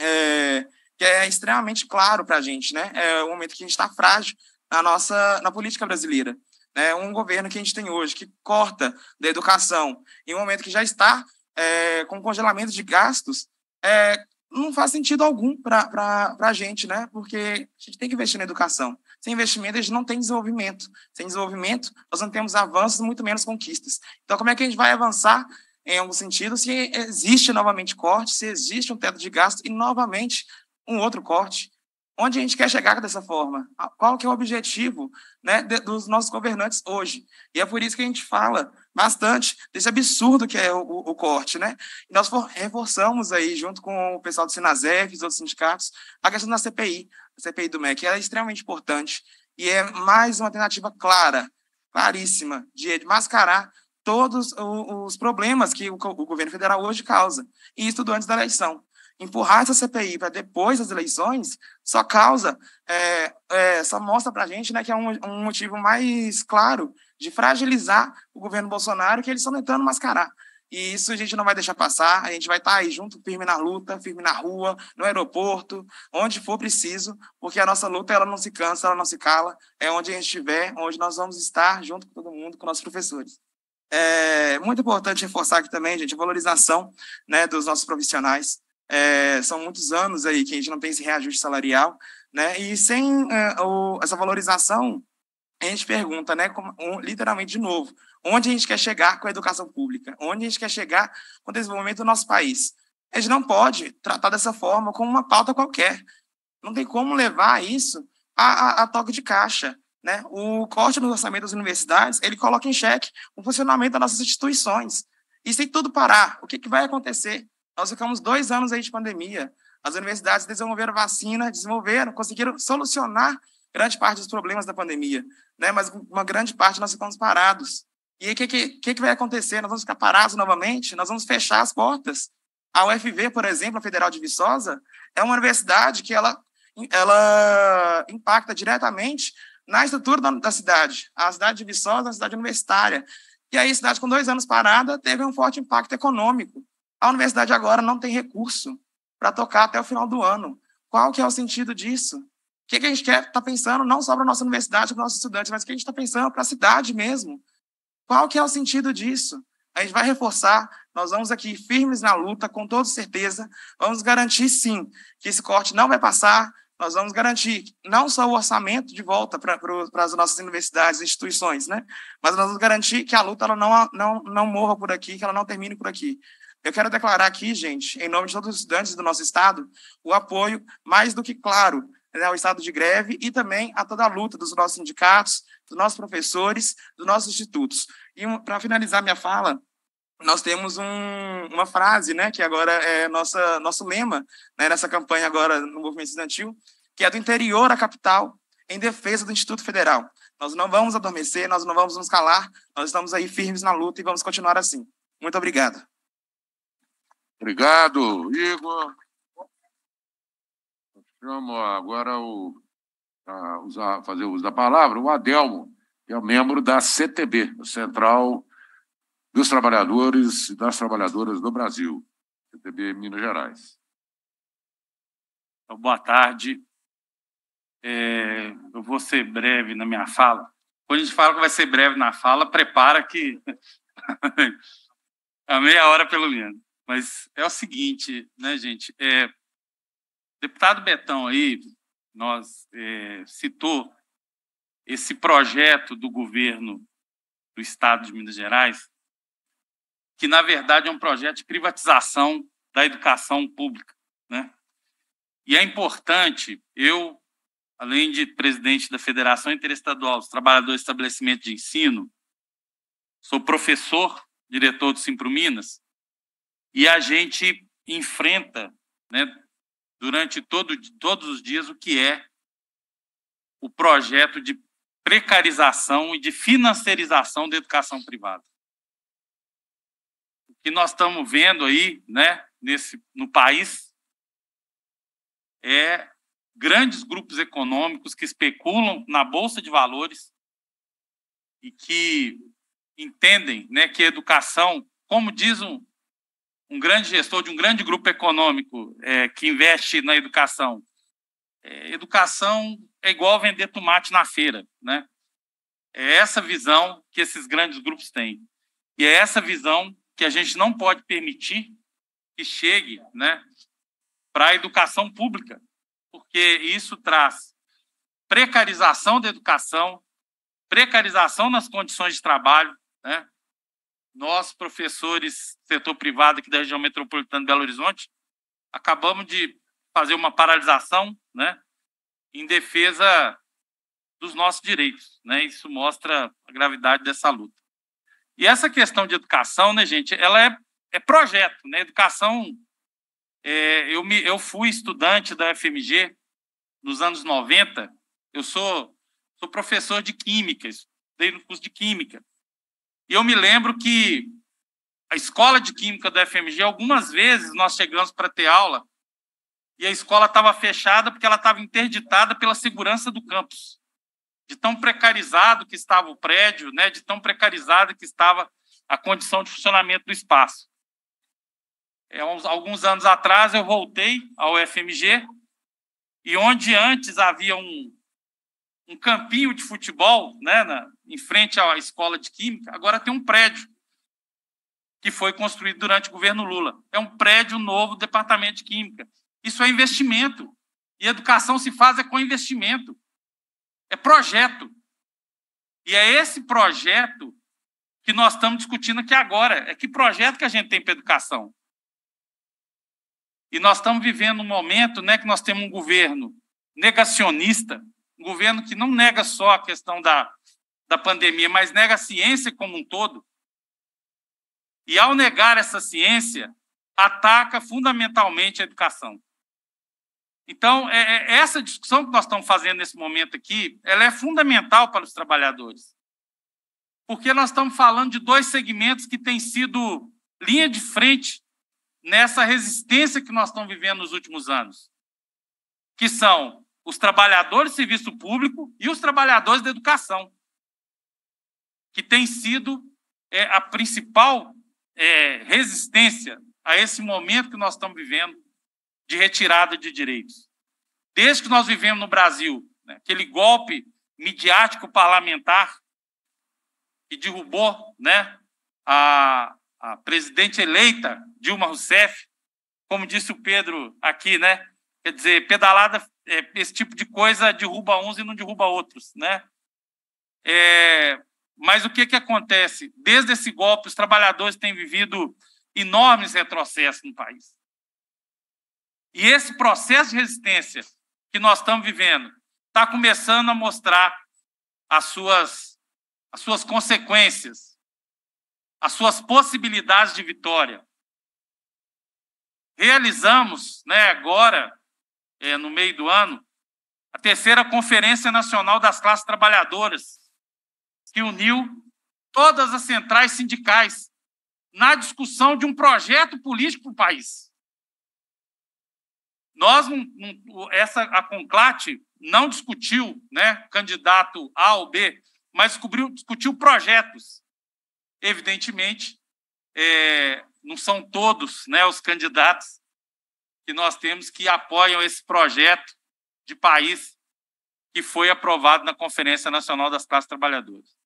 É, que é extremamente claro para a gente, né? É um momento que a gente está frágil na nossa na política brasileira né, um governo que a gente tem hoje, que corta da educação, em um momento que já está é, com congelamento de gastos, é, não faz sentido algum para a gente, né? Porque a gente tem que investir na educação. Sem investimento, a gente não tem desenvolvimento. Sem desenvolvimento, nós não temos avanços, muito menos conquistas. Então, como é que a gente vai avançar em algum sentido se existe novamente corte, se existe um teto de gasto e novamente um outro corte? Onde a gente quer chegar dessa forma? Qual que é o objetivo né, dos nossos governantes hoje? E é por isso que a gente fala bastante desse absurdo que é o, o, o corte. Né? E nós for, reforçamos aí, junto com o pessoal do Sinazef e outros sindicatos, a questão da CPI, a CPI do MEC. Ela é extremamente importante e é mais uma alternativa clara, claríssima, de mascarar todos os problemas que o, governo federal hoje causa. E isso antes da eleição empurrar essa CPI para depois das eleições só causa, é, é, só mostra para a gente né, que é um, um, motivo mais claro de fragilizar o governo Bolsonaro que eles estão tentando mascarar. E isso a gente não vai deixar passar, a gente vai estar tá aí junto, firme na luta, firme na rua, no aeroporto, onde for preciso, porque a nossa luta ela não se cansa, ela não se cala, é onde a gente estiver, onde nós vamos estar junto com todo mundo, com nossos professores. É muito importante reforçar aqui também, gente, a valorização né, dos nossos profissionais é, são muitos anos aí que a gente não tem esse reajuste salarial, né? E sem é, o, essa valorização, a gente pergunta, né? Como, um, literalmente de novo, onde a gente quer chegar com a educação pública? Onde a gente quer chegar com o desenvolvimento do nosso país? A gente não pode tratar dessa forma como uma pauta qualquer. Não tem como levar isso a, a, a toque de caixa. Né? O corte no orçamento das universidades ele coloca em xeque o funcionamento das nossas instituições. E sem tudo parar, o que, que vai acontecer? Nós ficamos dois anos aí de pandemia. As universidades desenvolveram vacina, desenvolveram, conseguiram solucionar grande parte dos problemas da pandemia, né? Mas uma grande parte nós ficamos parados. E o que, que, que vai acontecer? Nós vamos ficar parados novamente? Nós vamos fechar as portas? A UFV, por exemplo, a Federal de Viçosa, é uma universidade que ela, ela impacta diretamente na estrutura da, da cidade. A cidade de Viçosa é uma cidade universitária. E aí, a cidade com dois anos parada teve um forte impacto econômico. A universidade agora não tem recurso para tocar até o final do ano. Qual que é o sentido disso? O que, que a gente quer tá pensando não só para nossa universidade, para nossos estudantes, mas o que a gente está pensando para a cidade mesmo? Qual que é o sentido disso? A gente vai reforçar, nós vamos aqui firmes na luta, com toda certeza, vamos garantir sim que esse corte não vai passar, nós vamos garantir não só o orçamento de volta para as nossas universidades e instituições, né? mas nós vamos garantir que a luta ela não, não, não morra por aqui, que ela não termine por aqui. Eu quero declarar aqui, gente, em nome de todos os estudantes do nosso estado, o apoio mais do que claro né, ao estado de greve e também a toda a luta dos nossos sindicatos, dos nossos professores, dos nossos institutos. E para finalizar minha fala, nós temos um, uma frase, né, que agora é nossa nosso lema né, nessa campanha agora no movimento estudantil, que é do interior à capital em defesa do Instituto Federal. Nós não vamos adormecer, nós não vamos nos calar, nós estamos aí firmes na luta e vamos continuar assim. Muito obrigado. Obrigado, Igor. Chamo agora o, a usar, fazer uso da palavra o Adelmo, que é membro da CTB, Central dos Trabalhadores e das Trabalhadoras do Brasil, CTB Minas Gerais. Então, boa tarde. É, eu vou ser breve na minha fala. Quando a gente fala que vai ser breve na fala, prepara que a meia hora pelo menos. Mas é o seguinte, né, gente? É, deputado Betão aí, nós é, citou esse projeto do governo do Estado de Minas Gerais, que na verdade é um projeto de privatização da educação pública, né? E é importante, eu, além de presidente da Federação Interestadual dos Trabalhadores de Estabelecimentos de Ensino, sou professor, diretor do Simpro Minas, e a gente enfrenta, né, durante todo, todos os dias, o que é o projeto de precarização e de financiarização da educação privada. O que nós estamos vendo aí, né, nesse, no país, é grandes grupos econômicos que especulam na bolsa de valores e que entendem, né, que a educação, como diz um, um grande gestor de um grande grupo econômico é, que investe na educação. É, educação é igual vender tomate na feira, né? É essa visão que esses grandes grupos têm. E é essa visão que a gente não pode permitir que chegue né, para a educação pública, porque isso traz precarização da educação, precarização nas condições de trabalho, né, nós, professores setor privado aqui da região metropolitana de Belo Horizonte, acabamos de fazer uma paralisação né, em defesa dos nossos direitos. Né? Isso mostra a gravidade dessa luta. E essa questão de educação, né, gente, ela é, é projeto. Né? Educação, é, eu, me, eu fui estudante da FMG nos anos 90, eu sou, sou professor de química, estudei no curso de química. E eu me lembro que a escola de química da FMG, algumas vezes nós chegamos para ter aula e a escola estava fechada porque ela estava interditada pela segurança do campus. De tão precarizado que estava o prédio, né, de tão precarizado que estava a condição de funcionamento do espaço. É, uns, alguns anos atrás eu voltei ao FMG e onde antes havia um, um campinho de futebol, né, na, em frente à escola de química, agora tem um prédio que foi construído durante o governo Lula. É um prédio novo do Departamento de Química. Isso é investimento. E educação se faz é com investimento. É projeto. E é esse projeto que nós estamos discutindo aqui agora. É que projeto que a gente tem para educação? E nós estamos vivendo um momento né, que nós temos um governo negacionista, um governo que não nega só a questão da, da pandemia, mas nega a ciência como um todo. E ao negar essa ciência, ataca fundamentalmente a educação. Então, é, é, essa discussão que nós estamos fazendo nesse momento aqui, ela é fundamental para os trabalhadores. Porque nós estamos falando de dois segmentos que têm sido linha de frente nessa resistência que nós estamos vivendo nos últimos anos, que são os trabalhadores do serviço público e os trabalhadores da educação que tem sido é, a principal é, resistência a esse momento que nós estamos vivendo de retirada de direitos. Desde que nós vivemos no Brasil, né, aquele golpe midiático parlamentar que derrubou né, a, a presidente eleita Dilma Rousseff, como disse o Pedro aqui, né? Quer dizer, pedalada, é, esse tipo de coisa derruba uns e não derruba outros, né? É, mas o que, que acontece? Desde esse golpe, os trabalhadores têm vivido enormes retrocessos no país. E esse processo de resistência que nós estamos vivendo está começando a mostrar as suas, as suas consequências, as suas possibilidades de vitória. Realizamos, né, agora, é, no meio do ano, a terceira Conferência Nacional das Classes Trabalhadoras, que uniu todas as centrais sindicais na discussão de um projeto político para o país. Nós, essa, a Conclate não discutiu né, candidato A ou B, mas descobriu, discutiu projetos. Evidentemente, é, não são todos né, os candidatos que nós temos que apoiam esse projeto de país que foi aprovado na Conferência Nacional das Classes Trabalhadoras.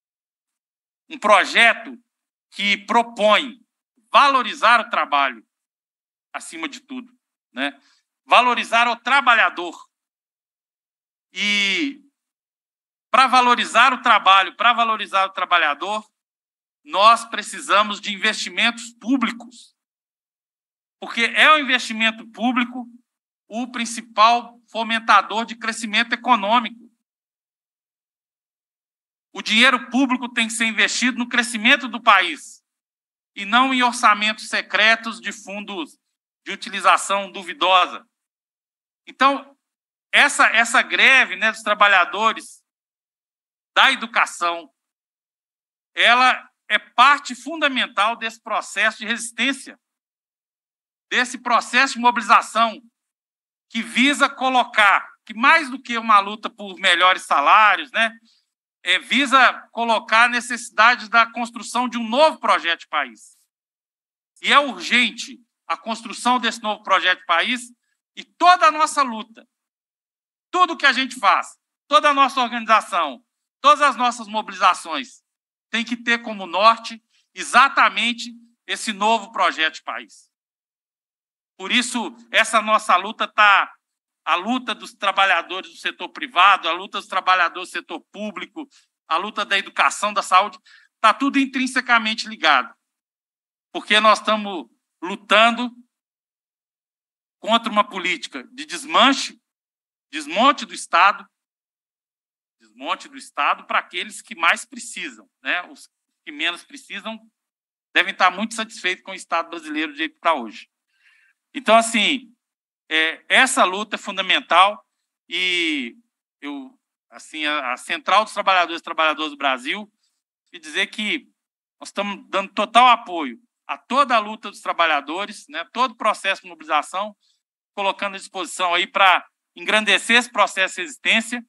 Um projeto que propõe valorizar o trabalho acima de tudo, né? Valorizar o trabalhador. E para valorizar o trabalho, para valorizar o trabalhador, nós precisamos de investimentos públicos. Porque é o investimento público o principal fomentador de crescimento econômico. O dinheiro público tem que ser investido no crescimento do país e não em orçamentos secretos de fundos de utilização duvidosa. Então, essa, essa greve né, dos trabalhadores da educação, ela é parte fundamental desse processo de resistência, desse processo de mobilização que visa colocar, que mais do que uma luta por melhores salários, né, é, visa colocar a necessidade da construção de um novo projeto de país. E é urgente a construção desse novo projeto de país e toda a nossa luta, tudo que a gente faz, toda a nossa organização, todas as nossas mobilizações, tem que ter como norte exatamente esse novo projeto de país. Por isso, essa nossa luta está a luta dos trabalhadores do setor privado, a luta dos trabalhadores do setor público, a luta da educação, da saúde, está tudo intrinsecamente ligado. Porque nós estamos lutando contra uma política de desmanche, desmonte do Estado, desmonte do Estado para aqueles que mais precisam. Né? Os que menos precisam devem estar tá muito satisfeitos com o Estado brasileiro do jeito que está hoje. Então, assim, é, essa luta é fundamental e eu, assim, a, a Central dos Trabalhadores e Trabalhadoras do Brasil, e dizer que nós estamos dando total apoio a toda a luta dos trabalhadores, né, todo o processo de mobilização, colocando à disposição aí para engrandecer esse processo de resistência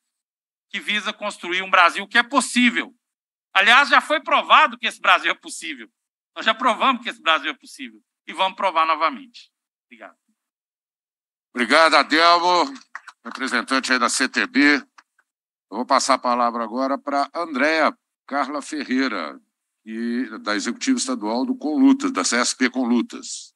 que visa construir um Brasil que é possível. Aliás, já foi provado que esse Brasil é possível. Nós já provamos que esse Brasil é possível e vamos provar novamente. Obrigado. Obrigado, Adelmo, representante aí da CTB. Eu vou passar a palavra agora para Andréa Carla Ferreira, e, é da Executiva Estadual do Conlutas, da CSP Conlutas.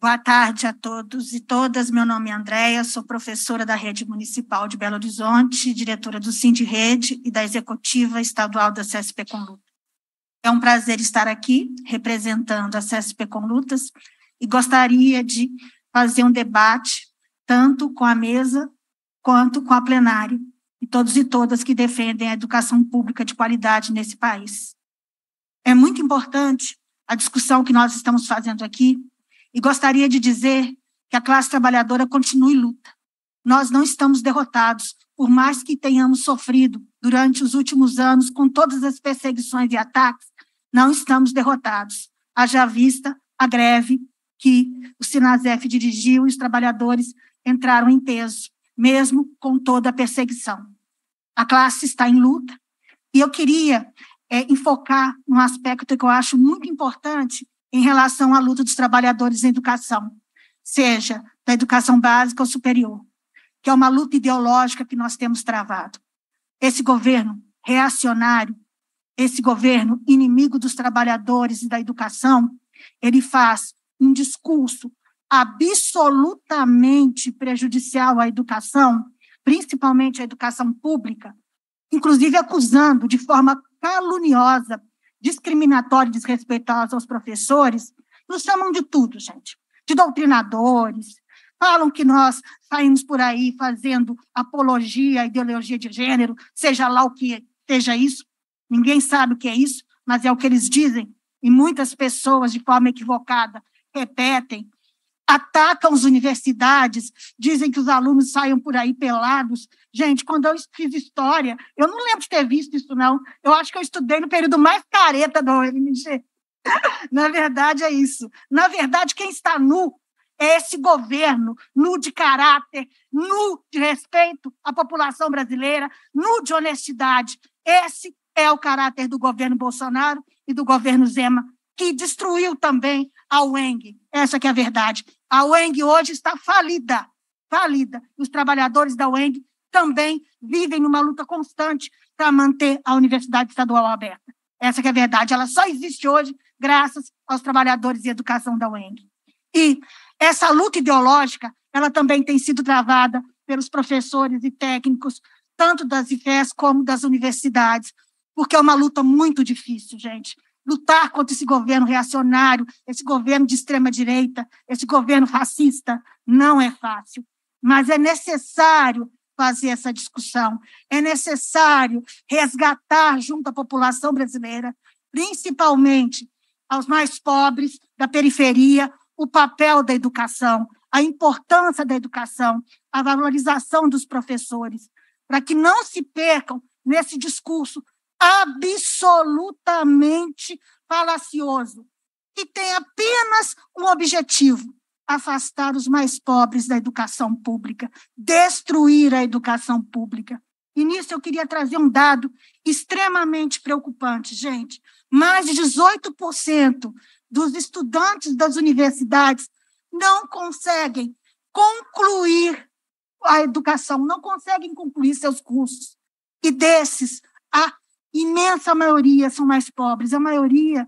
Boa tarde a todos e todas. Meu nome é Andréa, sou professora da Rede Municipal de Belo Horizonte, diretora do Sindrede Rede e da Executiva Estadual da CSP Conlutas. É um prazer estar aqui representando a CSP com Lutas e gostaria de fazer um debate tanto com a mesa quanto com a plenária e todos e todas que defendem a educação pública de qualidade nesse país. É muito importante a discussão que nós estamos fazendo aqui e gostaria de dizer que a classe trabalhadora continue luta. Nós não estamos derrotados por mais que tenhamos sofrido durante os últimos anos com todas as perseguições e ataques, não estamos derrotados. Haja vista a greve que o Sinazef dirigiu e os trabalhadores entraram em peso, mesmo com toda a perseguição. A classe está em luta e eu queria é, enfocar num aspecto que eu acho muito importante em relação à luta dos trabalhadores em educação, seja da educação básica ou superior que é uma luta ideológica que nós temos travado. Esse governo reacionário, esse governo inimigo dos trabalhadores e da educação, ele faz um discurso absolutamente prejudicial à educação, principalmente à educação pública, inclusive acusando de forma caluniosa, discriminatória e desrespeitosa aos professores, nos chamam de tudo, gente, de doutrinadores, falam que nós saímos por aí fazendo apologia à ideologia de gênero, seja lá o que seja isso. Ninguém sabe o que é isso, mas é o que eles dizem. E muitas pessoas, de forma equivocada, repetem, atacam as universidades, dizem que os alunos saiam por aí pelados. Gente, quando eu fiz história, eu não lembro de ter visto isso, não. Eu acho que eu estudei no período mais careta do UFMG. Na verdade, é isso. Na verdade, quem está nu é esse governo nu de caráter, nu de respeito à população brasileira, nu de honestidade. Esse é o caráter do governo Bolsonaro e do governo Zema, que destruiu também a UENG. Essa que é a verdade. A UENG hoje está falida, falida. Os trabalhadores da UENG também vivem numa luta constante para manter a Universidade Estadual aberta. Essa que é a verdade. Ela só existe hoje graças aos trabalhadores e educação da UENG. E essa luta ideológica, ela também tem sido travada pelos professores e técnicos, tanto das IFES como das universidades, porque é uma luta muito difícil, gente. Lutar contra esse governo reacionário, esse governo de extrema direita, esse governo fascista não é fácil. Mas é necessário fazer essa discussão. É necessário resgatar junto à população brasileira, principalmente aos mais pobres da periferia, o papel da educação, a importância da educação, a valorização dos professores, para que não se percam nesse discurso absolutamente falacioso, que tem apenas um objetivo: afastar os mais pobres da educação pública, destruir a educação pública. E nisso eu queria trazer um dado extremamente preocupante, gente. Mais de 18% dos estudantes das universidades não conseguem concluir a educação, não conseguem concluir seus cursos. E desses, a imensa maioria são mais pobres, a maioria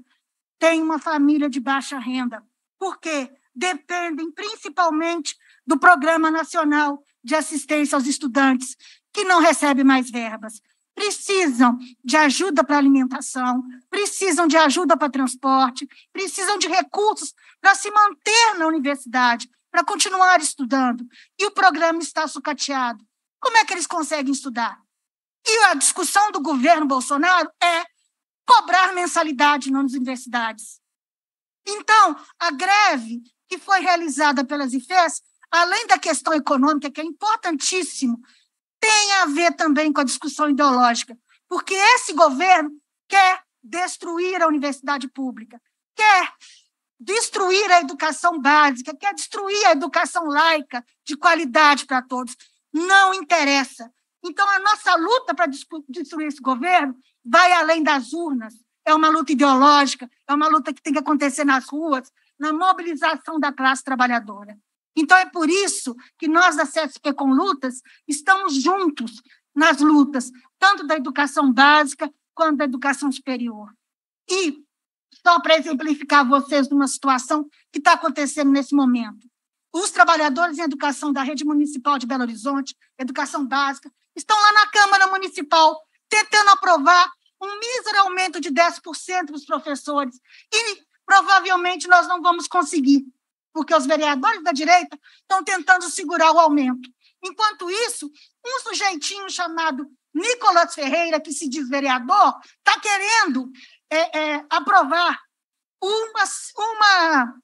tem uma família de baixa renda. porque Dependem principalmente do Programa Nacional de Assistência aos Estudantes, que não recebe mais verbas precisam de ajuda para alimentação, precisam de ajuda para transporte, precisam de recursos para se manter na universidade, para continuar estudando. E o programa está sucateado. Como é que eles conseguem estudar? E a discussão do governo Bolsonaro é cobrar mensalidade nas universidades. Então, a greve que foi realizada pelas IFES, além da questão econômica, que é importantíssimo tem a ver também com a discussão ideológica, porque esse governo quer destruir a universidade pública, quer destruir a educação básica, quer destruir a educação laica de qualidade para todos. Não interessa. Então, a nossa luta para destruir esse governo vai além das urnas. É uma luta ideológica, é uma luta que tem que acontecer nas ruas, na mobilização da classe trabalhadora. Então, é por isso que nós da CSP com Lutas estamos juntos nas lutas, tanto da educação básica quanto da educação superior. E, só para exemplificar vocês uma situação que está acontecendo nesse momento, os trabalhadores em educação da rede municipal de Belo Horizonte, educação básica, estão lá na Câmara Municipal tentando aprovar um mísero aumento de 10% dos professores. E provavelmente nós não vamos conseguir porque os vereadores da direita estão tentando segurar o aumento. Enquanto isso, um sujeitinho chamado Nicolas Ferreira, que se diz vereador, está querendo é, é, aprovar uma, uma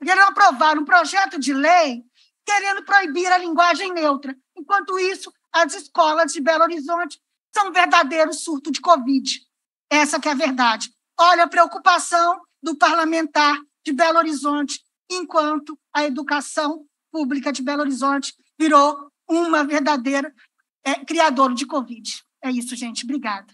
querendo aprovar um projeto de lei querendo proibir a linguagem neutra. Enquanto isso, as escolas de Belo Horizonte são um verdadeiro surto de Covid. Essa que é a verdade. Olha a preocupação do parlamentar de Belo Horizonte, enquanto a educação pública de Belo Horizonte virou uma verdadeira é, criadora de Covid. É isso, gente. Obrigada.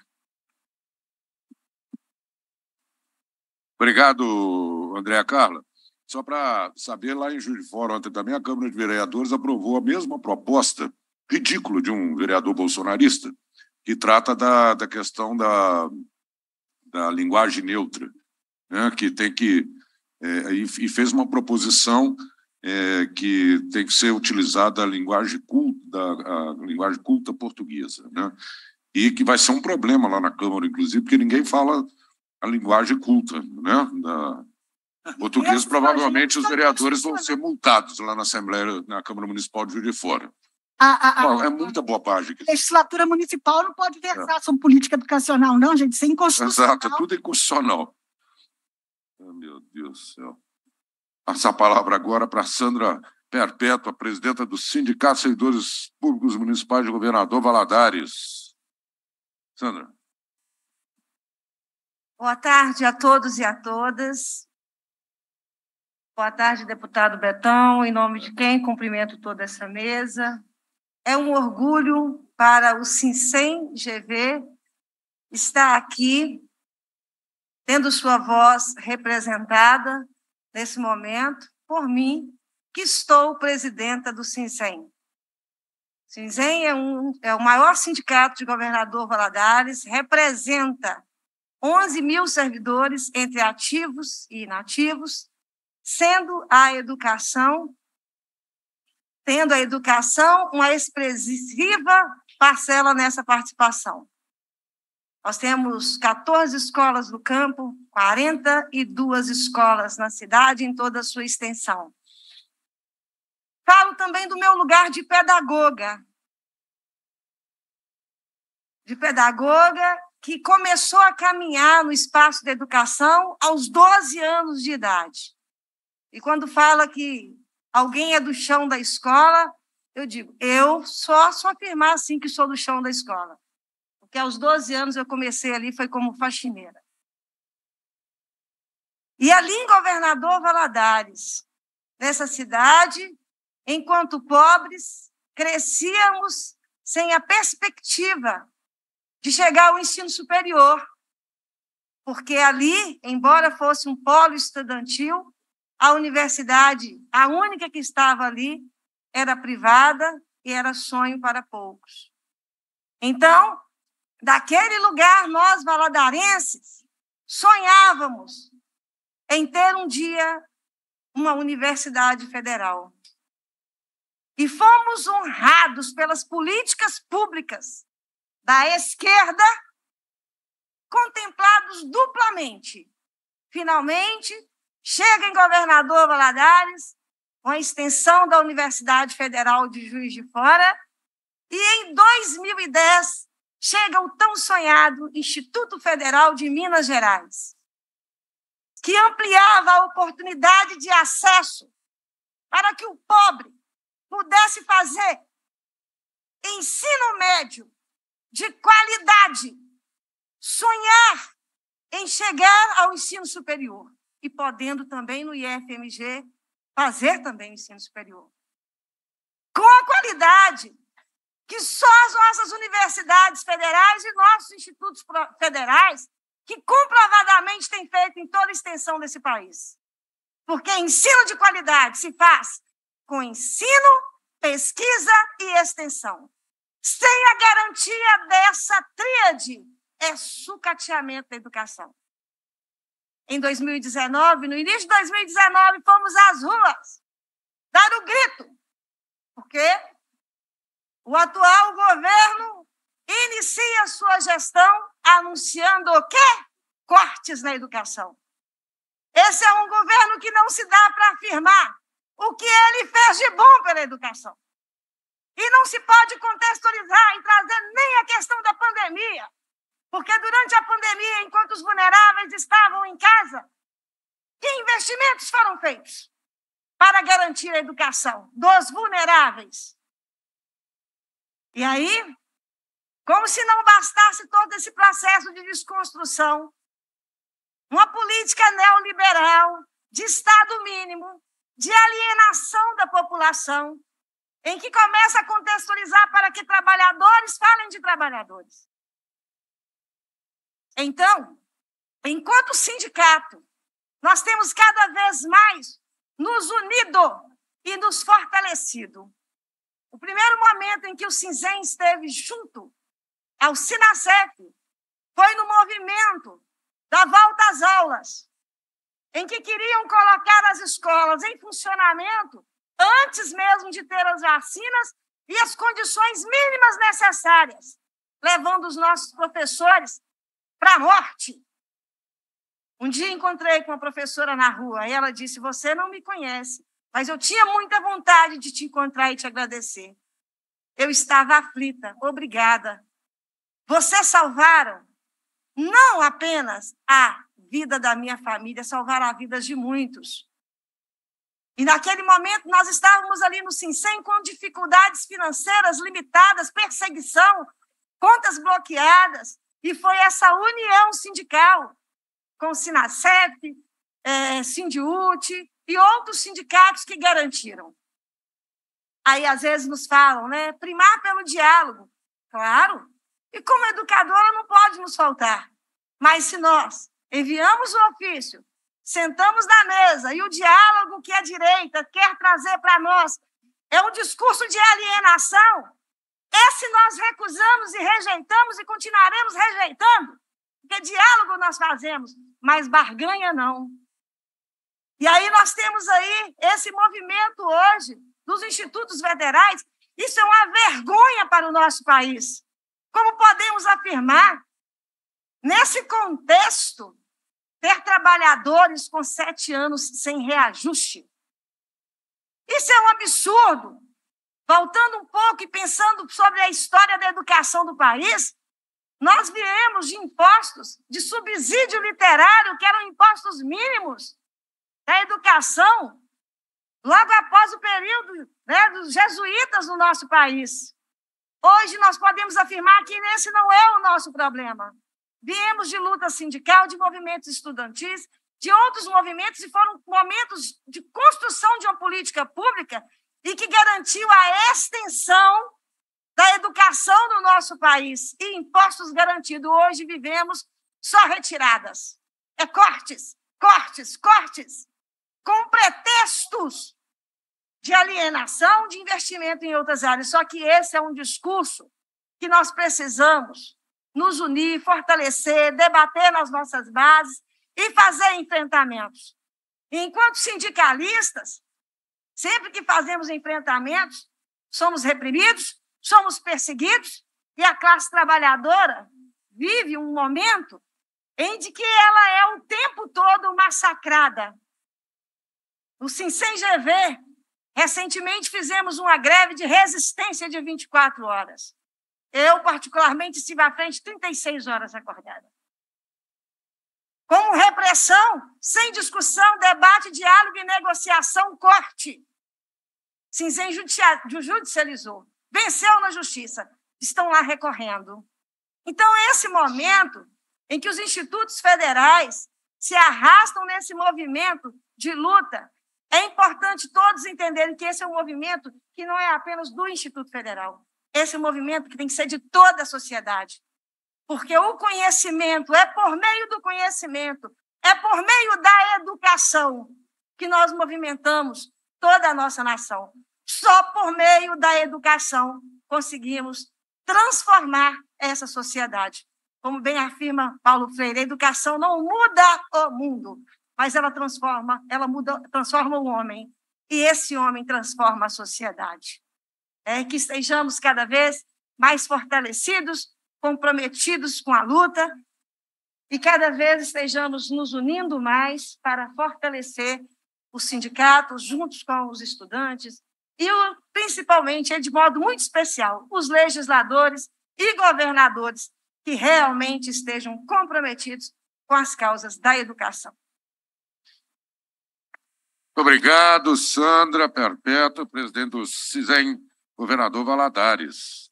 Obrigado, Andréa Carla. Só para saber, lá em Juiz de Fora ontem também, a Câmara de Vereadores aprovou a mesma proposta ridícula de um vereador bolsonarista, que trata da, da questão da, da linguagem neutra, né, que tem que é, e, fez uma proposição é, que tem que ser utilizada a linguagem culta, a linguagem culta portuguesa, né, e que vai ser um problema lá na Câmara, inclusive, porque ninguém fala a linguagem culta, né, da, português, provavelmente os tá vereadores vão ser multados lá na Assembleia, na Câmara Municipal de Juiz de Fora. A, a, a, é muita bobagem. A legislatura municipal não pode versar é. sobre política educacional, não, gente. Isso é inconstitucional. Exato, é tudo inconstitucional. Ah, meu Deus do céu. Passar a palavra agora para Sandra Perpétua, presidenta do Sindicato de Servidores Públicos Municipais de Governador Valadares. Sandra. Boa tarde a todos e a todas. Boa tarde, deputado Betão. Em nome de quem cumprimento toda essa mesa, é um orgulho para o Sinsem GV estar aqui, tendo sua voz representada nesse momento por mim, que estou presidenta do Sinsem. Sinzen é, um, é o maior sindicato de governador Valadares, representa 11 mil servidores entre ativos e inativos, sendo a educação tendo a educação uma expressiva parcela nessa participação. Nós temos 14 escolas no campo, 42 escolas na cidade, em toda a sua extensão. Falo também do meu lugar de pedagoga. De pedagoga que começou a caminhar no espaço da educação aos 12 anos de idade. E quando fala que alguém é do chão da escola, eu digo, eu só só afirmar assim que sou do chão da escola. Porque aos 12 anos eu comecei ali, foi como faxineira. E ali em Governador Valadares, nessa cidade, enquanto pobres, crescíamos sem a perspectiva de chegar ao ensino superior. Porque ali, embora fosse um polo estudantil, a universidade, a única que estava ali, era privada e era sonho para poucos. Então, daquele lugar, nós valadarenses sonhávamos em ter um dia uma universidade federal. E fomos honrados pelas políticas públicas da esquerda, contemplados duplamente. Finalmente, Chega em Governador Valadares, a extensão da Universidade Federal de Juiz de Fora, e em 2010 chega o tão sonhado Instituto Federal de Minas Gerais, que ampliava a oportunidade de acesso para que o pobre pudesse fazer ensino médio de qualidade, sonhar em chegar ao ensino superior e podendo também no IFMG fazer também ensino superior. Com a qualidade que só as nossas universidades federais e nossos institutos federais, que comprovadamente têm feito em toda a extensão desse país. Porque ensino de qualidade se faz com ensino, pesquisa e extensão. Sem a garantia dessa tríade, é sucateamento da educação em 2019, no início de 2019, fomos às ruas dar o grito, porque o atual governo inicia sua gestão anunciando o quê? Cortes na educação. Esse é um governo que não se dá para afirmar o que ele fez de bom pela educação. E não se pode contextualizar e trazer nem a questão da pandemia, porque durante a pandemia, enquanto os vulneráveis estavam em casa, que investimentos foram feitos para garantir a educação dos vulneráveis? E aí, como se não bastasse todo esse processo de desconstrução, uma política neoliberal de Estado mínimo, de alienação da população, em que começa a contextualizar para que trabalhadores falem de trabalhadores, então, enquanto sindicato, nós temos cada vez mais nos unido e nos fortalecido. O primeiro momento em que o Cinzen esteve junto ao é Sinacef foi no movimento da volta às aulas, em que queriam colocar as escolas em funcionamento antes mesmo de ter as vacinas e as condições mínimas necessárias, levando os nossos professores para a morte. Um dia encontrei com uma professora na rua e ela disse: Você não me conhece, mas eu tinha muita vontade de te encontrar e te agradecer. Eu estava aflita, obrigada. Vocês salvaram não apenas a vida da minha família, salvaram a vida de muitos. E naquele momento nós estávamos ali no Sincem com dificuldades financeiras limitadas, perseguição, contas bloqueadas, e foi essa união sindical com o Sinacep, é, Sindiute e outros sindicatos que garantiram. Aí, às vezes, nos falam, né? Primar pelo diálogo. Claro. E como educadora, não pode nos faltar. Mas se nós enviamos o ofício, sentamos na mesa e o diálogo que a direita quer trazer para nós é um discurso de alienação, esse nós recusamos e rejeitamos e continuaremos rejeitando, porque diálogo nós fazemos, mas barganha não. E aí nós temos aí esse movimento hoje dos institutos federais. Isso é uma vergonha para o nosso país. Como podemos afirmar, nesse contexto, ter trabalhadores com sete anos sem reajuste? Isso é um absurdo. Voltando um pouco e pensando sobre a história da educação do país, nós viemos de impostos, de subsídio literário, que eram impostos mínimos da educação, logo após o período né, dos jesuítas no nosso país. Hoje nós podemos afirmar que esse não é o nosso problema. Viemos de luta sindical, de movimentos estudantis, de outros movimentos, e foram momentos de construção de uma política pública e que garantiu a extensão da educação no nosso país e impostos garantidos. Hoje vivemos só retiradas. É cortes, cortes, cortes, com pretextos de alienação de investimento em outras áreas. Só que esse é um discurso que nós precisamos nos unir, fortalecer, debater nas nossas bases e fazer enfrentamentos. Enquanto sindicalistas, Sempre que fazemos enfrentamentos, somos reprimidos, somos perseguidos, e a classe trabalhadora vive um momento em de que ela é o tempo todo massacrada. No Sincem GV, recentemente fizemos uma greve de resistência de 24 horas. Eu, particularmente, estive à frente 36 horas acordada. Como repressão, sem discussão, debate, diálogo e negociação, corte. Cinzen judicializou, venceu na justiça, estão lá recorrendo. Então, é esse momento em que os institutos federais se arrastam nesse movimento de luta, é importante todos entenderem que esse é um movimento que não é apenas do Instituto Federal. Esse é um movimento que tem que ser de toda a sociedade. Porque o conhecimento, é por meio do conhecimento, é por meio da educação que nós movimentamos toda a nossa nação. Só por meio da educação conseguimos transformar essa sociedade. Como bem afirma Paulo Freire, a educação não muda o mundo, mas ela transforma, ela muda, transforma o homem. E esse homem transforma a sociedade. É que estejamos cada vez mais fortalecidos, comprometidos com a luta e cada vez estejamos nos unindo mais para fortalecer os sindicatos, juntos com os estudantes, e, principalmente, é de modo muito especial, os legisladores e governadores que realmente estejam comprometidos com as causas da educação. Muito obrigado, Sandra Perpétua, presidente do CISEM, governador Valadares.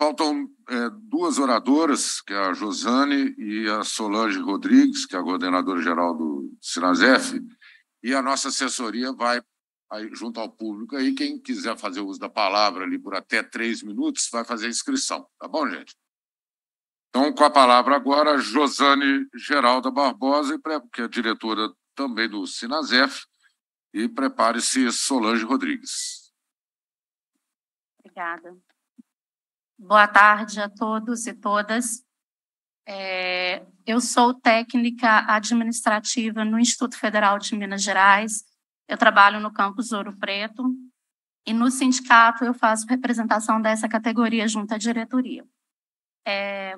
Faltam é, duas oradoras, que é a Josane e a Solange Rodrigues, que é a coordenadora-geral do Sinazef, e a nossa assessoria vai aí, junto ao público aí. Quem quiser fazer uso da palavra ali por até três minutos, vai fazer inscrição, tá bom, gente? Então, com a palavra agora, Josane Geralda Barbosa, que é diretora também do Sinazef, e prepare-se Solange Rodrigues. Obrigada. Boa tarde a todos e todas. É, eu sou técnica administrativa no Instituto Federal de Minas Gerais, eu trabalho no campus Ouro Preto e no sindicato eu faço representação dessa categoria junto à diretoria. É,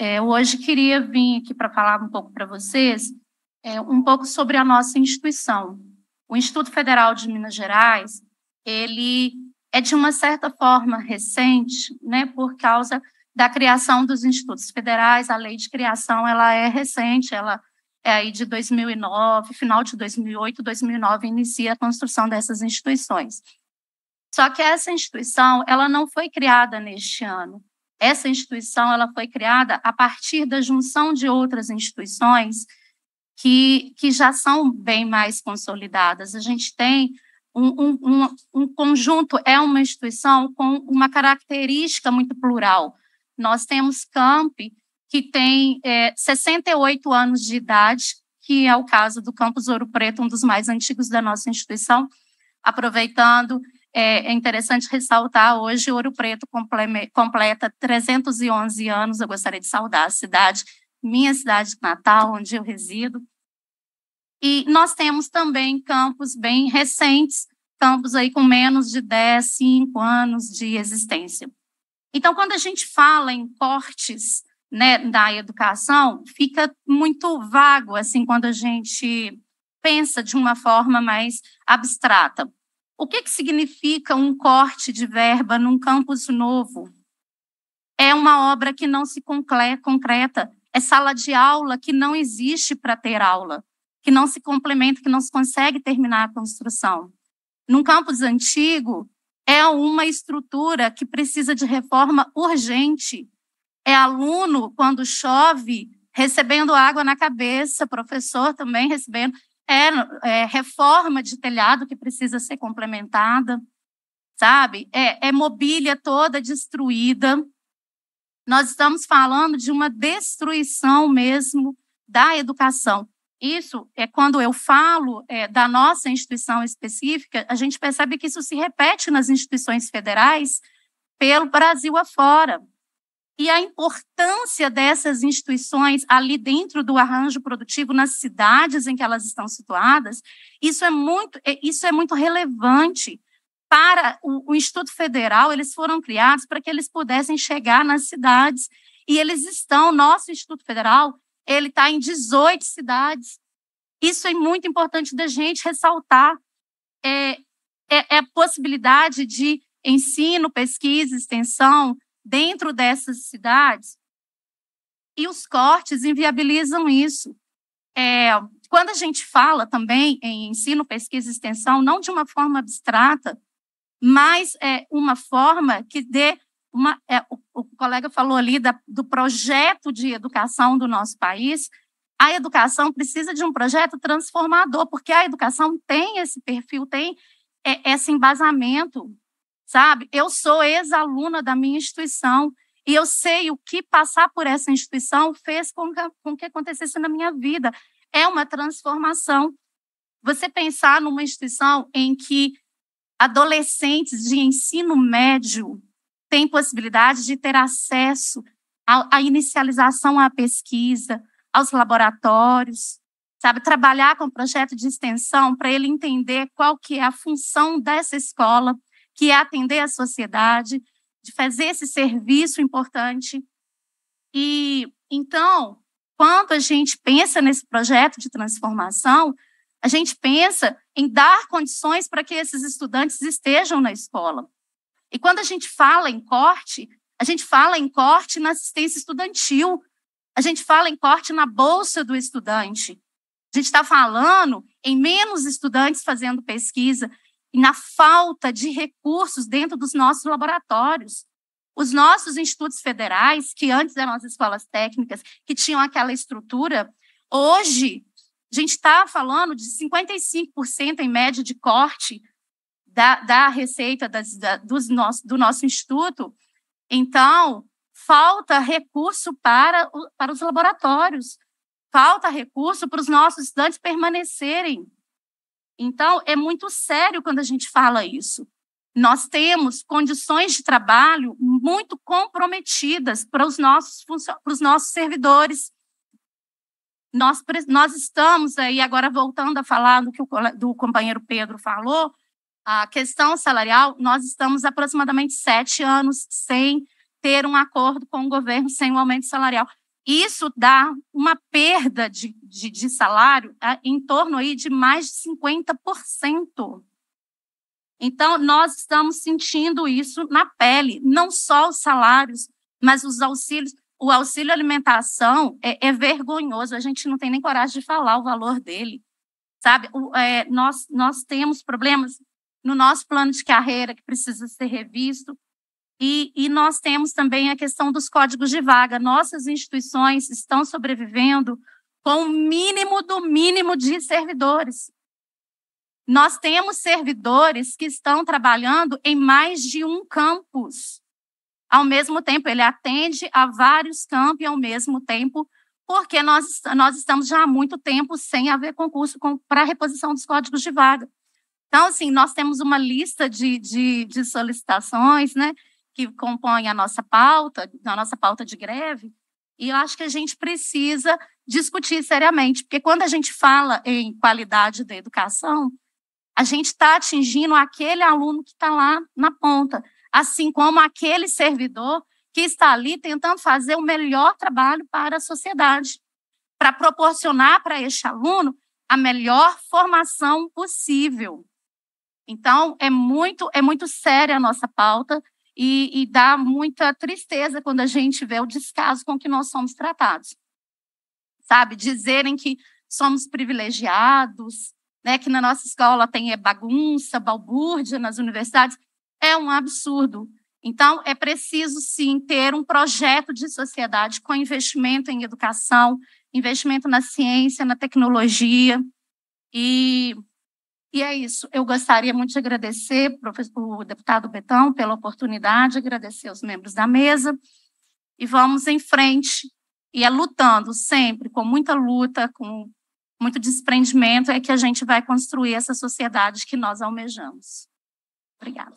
é, hoje queria vir aqui para falar um pouco para vocês é, um pouco sobre a nossa instituição. O Instituto Federal de Minas Gerais, ele é de uma certa forma recente, né, por causa da criação dos institutos federais, a lei de criação ela é recente, ela é aí de 2009, final de 2008, 2009 inicia a construção dessas instituições. Só que essa instituição, ela não foi criada neste ano. Essa instituição, ela foi criada a partir da junção de outras instituições que, que já são bem mais consolidadas. A gente tem um, um, um, um conjunto, é uma instituição com uma característica muito plural. Nós temos campi que tem é, 68 anos de idade, que é o caso do Campus Ouro Preto, um dos mais antigos da nossa instituição. Aproveitando, é, é interessante ressaltar, hoje Ouro Preto completa 311 anos, eu gostaria de saudar a cidade, minha cidade natal, onde eu resido. E nós temos também campos bem recentes, campos aí com menos de 10, 5 anos de existência. Então, quando a gente fala em cortes né, da educação fica muito vago, assim, quando a gente pensa de uma forma mais abstrata. O que, que significa um corte de verba num campus novo? É uma obra que não se concreta, é sala de aula que não existe para ter aula, que não se complementa, que não se consegue terminar a construção. Num campus antigo, é uma estrutura que precisa de reforma urgente é aluno, quando chove, recebendo água na cabeça, professor também recebendo, é, é reforma de telhado que precisa ser complementada, sabe? É, é mobília toda destruída. Nós estamos falando de uma destruição mesmo da educação. Isso é quando eu falo é, da nossa instituição específica, a gente percebe que isso se repete nas instituições federais pelo Brasil afora e a importância dessas instituições ali dentro do arranjo produtivo nas cidades em que elas estão situadas, isso é muito, é, isso é muito relevante para o, o Instituto Federal, eles foram criados para que eles pudessem chegar nas cidades e eles estão, nosso Instituto Federal, ele está em 18 cidades. Isso é muito importante da gente ressaltar. É, é, é a possibilidade de ensino, pesquisa, extensão, dentro dessas cidades, e os cortes inviabilizam isso. É, quando a gente fala também em ensino, pesquisa e extensão, não de uma forma abstrata, mas é uma forma que dê uma. É, o, o, colega falou ali da, do projeto de educação do nosso país. A educação precisa de um projeto transformador, porque a educação tem esse perfil, tem é, esse embasamento sabe? Eu sou ex-aluna da minha instituição e eu sei o que passar por essa instituição fez com que, com que acontecesse na minha vida. É uma transformação. Você pensar numa instituição em que adolescentes de ensino médio têm possibilidade de ter acesso à, à inicialização à pesquisa, aos laboratórios, sabe, trabalhar com projeto de extensão para ele entender qual que é a função dessa escola, que é atender a sociedade, de fazer esse serviço importante. E então, quando a gente pensa nesse projeto de transformação, a gente pensa em dar condições para que esses estudantes estejam na escola. E quando a gente fala em corte, a gente fala em corte na assistência estudantil, a gente fala em corte na bolsa do estudante. A gente está falando em menos estudantes fazendo pesquisa, e na falta de recursos dentro dos nossos laboratórios. Os nossos institutos federais, que antes eram as escolas técnicas, que tinham aquela estrutura, hoje a gente está falando de 55% em média de corte da, da receita das, da, dos nosso, do nosso instituto. Então, falta recurso para, para os laboratórios, falta recurso para os nossos estudantes permanecerem então, é muito sério quando a gente fala isso. Nós temos condições de trabalho muito comprometidas para os nossos, para os nossos servidores. Nós, nós estamos aí, agora voltando a falar do que o do companheiro Pedro falou, a questão salarial, nós estamos aproximadamente sete anos sem ter um acordo com o governo, sem um aumento salarial. Isso dá uma perda de, de, de salário é, em torno aí de mais de 50%. Então, nós estamos sentindo isso na pele, não só os salários, mas os auxílios. O auxílio alimentação é, é vergonhoso, a gente não tem nem coragem de falar o valor dele. Sabe, o, é, nós, nós temos problemas no nosso plano de carreira que precisa ser revisto, e, e, nós temos também a questão dos códigos de vaga. Nossas instituições estão sobrevivendo com o mínimo do mínimo de servidores. Nós temos servidores que estão trabalhando em mais de um campus. Ao mesmo tempo, ele atende a vários campos ao mesmo tempo, porque nós, nós estamos já há muito tempo sem haver concurso para reposição dos códigos de vaga. Então, assim, nós temos uma lista de, de, de solicitações, né? que compõem a nossa pauta, a nossa pauta de greve, e eu acho que a gente precisa discutir seriamente, porque quando a gente fala em qualidade da educação, a gente está atingindo aquele aluno que está lá na ponta, assim como aquele servidor que está ali tentando fazer o melhor trabalho para a sociedade, para proporcionar para este aluno a melhor formação possível. Então, é muito, é muito séria a nossa pauta e, e dá muita tristeza quando a gente vê o descaso com que nós somos tratados. Sabe? Dizerem que somos privilegiados, né, que na nossa escola tem é, bagunça, balbúrdia nas universidades, é um absurdo. Então, é preciso, sim, ter um projeto de sociedade com investimento em educação, investimento na ciência, na tecnologia. E e é isso. Eu gostaria muito de agradecer o deputado Betão pela oportunidade, agradecer os membros da mesa e vamos em frente. E é lutando sempre, com muita luta, com muito desprendimento, é que a gente vai construir essa sociedade que nós almejamos. Obrigada.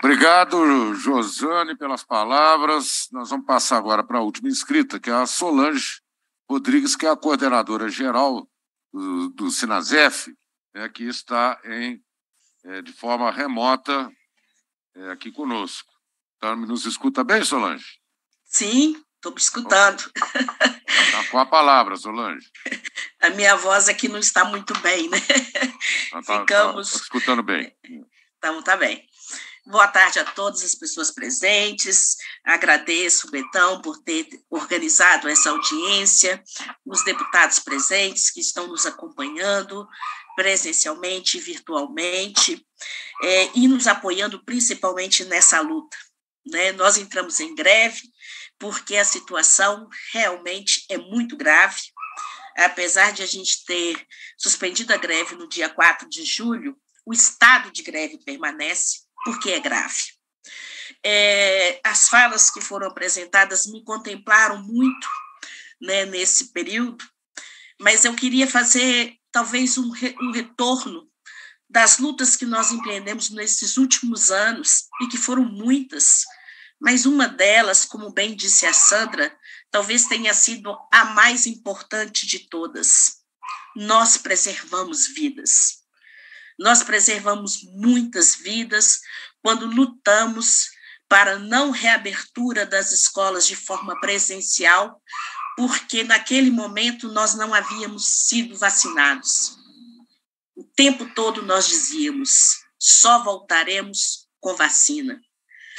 Obrigado, Josane, pelas palavras. Nós vamos passar agora para a última inscrita, que é a Solange Rodrigues, que é a coordenadora geral do, do Sinazef é, que está em, é, de forma remota é, aqui conosco. Tá, nos escuta bem, Solange? Sim, estou me escutando. Está com a palavra, Solange. A minha voz aqui não está muito bem, né? Então, tá, Ficamos. Tá, tá escutando bem. Então, tá bem. Boa tarde a todas as pessoas presentes. Agradeço, Betão, por ter organizado essa audiência, os deputados presentes que estão nos acompanhando, presencialmente, virtualmente, é, e nos apoiando principalmente nessa luta. Né? Nós entramos em greve porque a situação realmente é muito grave. Apesar de a gente ter suspendido a greve no dia 4 de julho, o estado de greve permanece porque é grave. É, as falas que foram apresentadas me contemplaram muito né, nesse período, mas eu queria fazer talvez um, re, um retorno das lutas que nós empreendemos nesses últimos anos, e que foram muitas, mas uma delas, como bem disse a Sandra, talvez tenha sido a mais importante de todas. Nós preservamos vidas. Nós preservamos muitas vidas quando lutamos para não reabertura das escolas de forma presencial, porque naquele momento nós não havíamos sido vacinados. O tempo todo nós dizíamos: só voltaremos com vacina.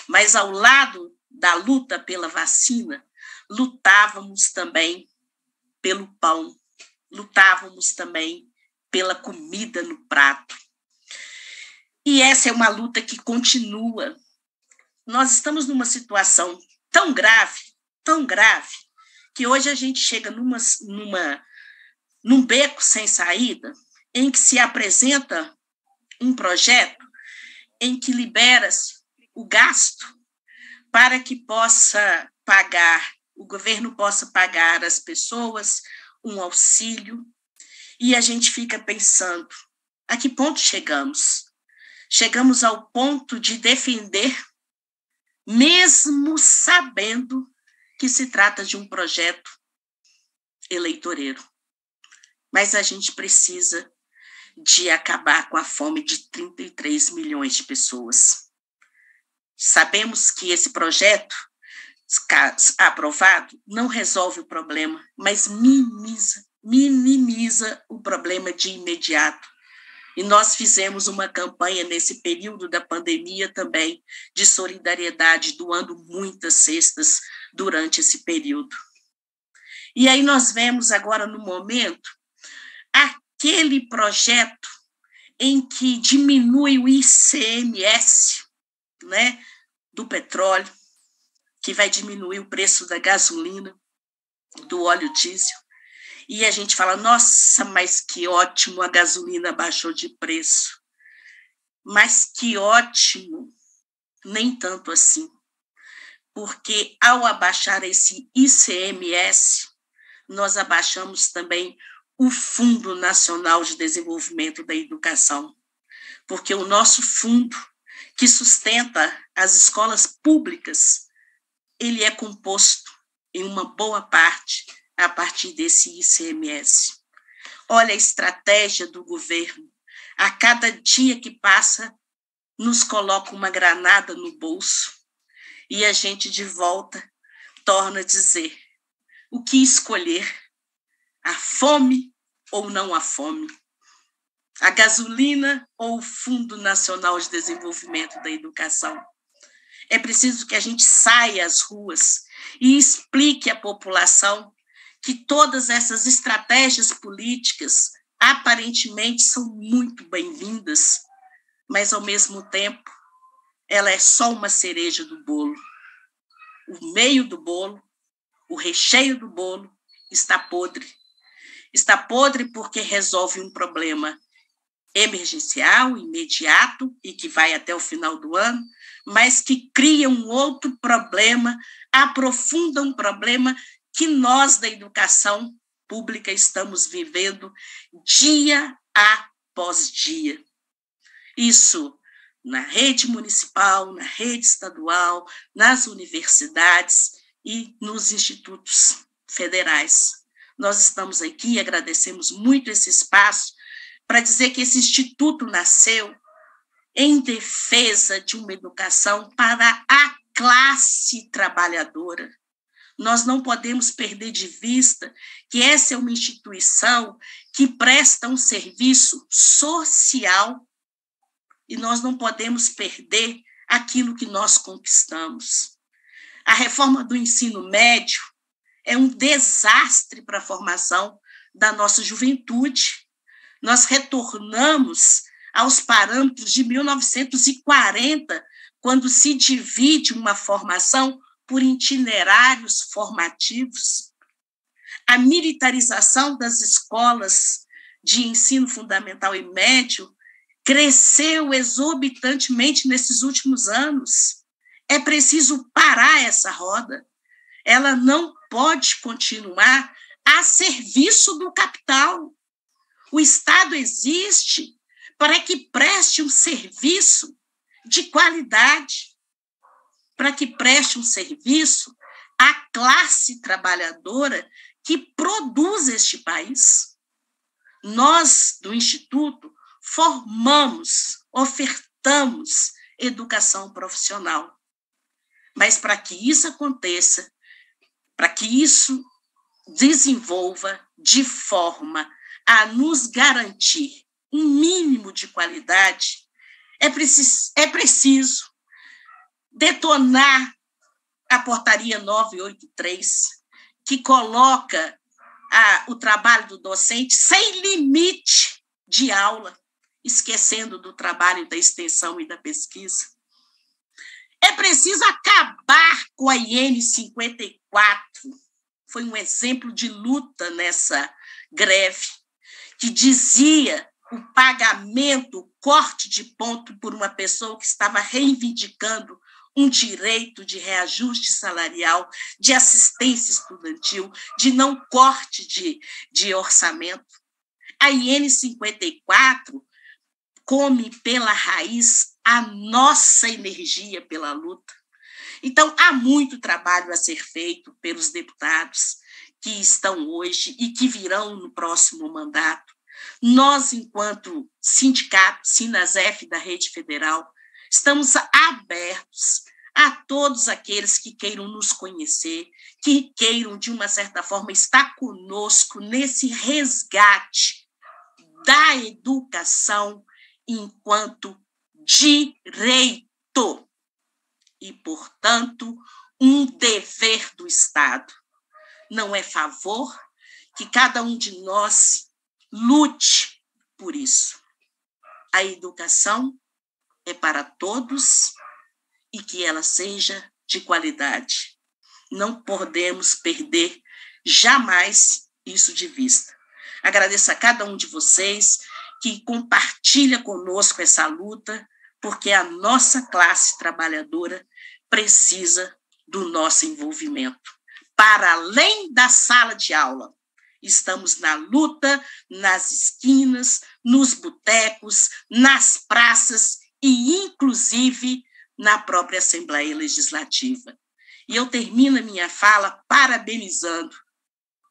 Mas ao lado da luta pela vacina, lutávamos também pelo pão, lutávamos também pela comida no prato. E essa é uma luta que continua. Nós estamos numa situação tão grave, tão grave, que hoje a gente chega numa, numa, num beco sem saída, em que se apresenta um projeto em que libera-se o gasto para que possa pagar, o governo possa pagar as pessoas um auxílio, e a gente fica pensando: a que ponto chegamos? Chegamos ao ponto de defender, mesmo sabendo que se trata de um projeto eleitoreiro. Mas a gente precisa de acabar com a fome de 33 milhões de pessoas. Sabemos que esse projeto, aprovado, não resolve o problema, mas minimiza, minimiza o problema de imediato. E nós fizemos uma campanha nesse período da pandemia também de solidariedade, doando muitas cestas durante esse período. E aí nós vemos agora, no momento, aquele projeto em que diminui o ICMS né, do petróleo, que vai diminuir o preço da gasolina, do óleo diesel. E a gente fala, nossa, mas que ótimo, a gasolina baixou de preço. Mas que ótimo, nem tanto assim porque ao abaixar esse ICMS, nós abaixamos também o Fundo Nacional de Desenvolvimento da Educação, porque o nosso fundo que sustenta as escolas públicas, ele é composto em uma boa parte a partir desse ICMS. Olha a estratégia do governo. A cada dia que passa, nos coloca uma granada no bolso e a gente de volta torna a dizer o que escolher: a fome ou não a fome, a gasolina ou o Fundo Nacional de Desenvolvimento da Educação. É preciso que a gente saia às ruas e explique à população que todas essas estratégias políticas aparentemente são muito bem-vindas, mas ao mesmo tempo ela é só uma cereja do bolo. O meio do bolo, o recheio do bolo está podre. Está podre porque resolve um problema emergencial, imediato e que vai até o final do ano, mas que cria um outro problema, aprofunda um problema que nós da educação pública estamos vivendo dia após dia. Isso na rede municipal, na rede estadual, nas universidades e nos institutos federais. Nós estamos aqui e agradecemos muito esse espaço para dizer que esse instituto nasceu em defesa de uma educação para a classe trabalhadora. Nós não podemos perder de vista que essa é uma instituição que presta um serviço social e nós não podemos perder aquilo que nós conquistamos. A reforma do ensino médio é um desastre para a formação da nossa juventude. Nós retornamos aos parâmetros de 1940, quando se divide uma formação por itinerários formativos. A militarização das escolas de ensino fundamental e médio cresceu exorbitantemente nesses últimos anos. É preciso parar essa roda. Ela não pode continuar a serviço do capital. O Estado existe para que preste um serviço de qualidade, para que preste um serviço à classe trabalhadora que produz este país. Nós, do Instituto, formamos, ofertamos educação profissional. Mas para que isso aconteça, para que isso desenvolva de forma a nos garantir um mínimo de qualidade, é preciso, é preciso detonar a portaria 983, que coloca a, o trabalho do docente sem limite de aula esquecendo do trabalho da extensão e da pesquisa. É preciso acabar com a IN 54. Foi um exemplo de luta nessa greve, que dizia o pagamento, o corte de ponto por uma pessoa que estava reivindicando um direito de reajuste salarial, de assistência estudantil, de não corte de, de orçamento. A IN 54 come pela raiz a nossa energia pela luta. Então, há muito trabalho a ser feito pelos deputados que estão hoje e que virão no próximo mandato. Nós, enquanto sindicato, Sinasef da Rede Federal, estamos abertos a todos aqueles que queiram nos conhecer, que queiram, de uma certa forma, estar conosco nesse resgate da educação enquanto direito e, portanto, um dever do Estado. Não é favor que cada um de nós lute por isso. A educação é para todos e que ela seja de qualidade. Não podemos perder jamais isso de vista. Agradeço a cada um de vocês, que compartilha conosco essa luta, porque a nossa classe trabalhadora precisa do nosso envolvimento. Para além da sala de aula, estamos na luta, nas esquinas, nos botecos, nas praças e, inclusive, na própria Assembleia Legislativa. E eu termino a minha fala parabenizando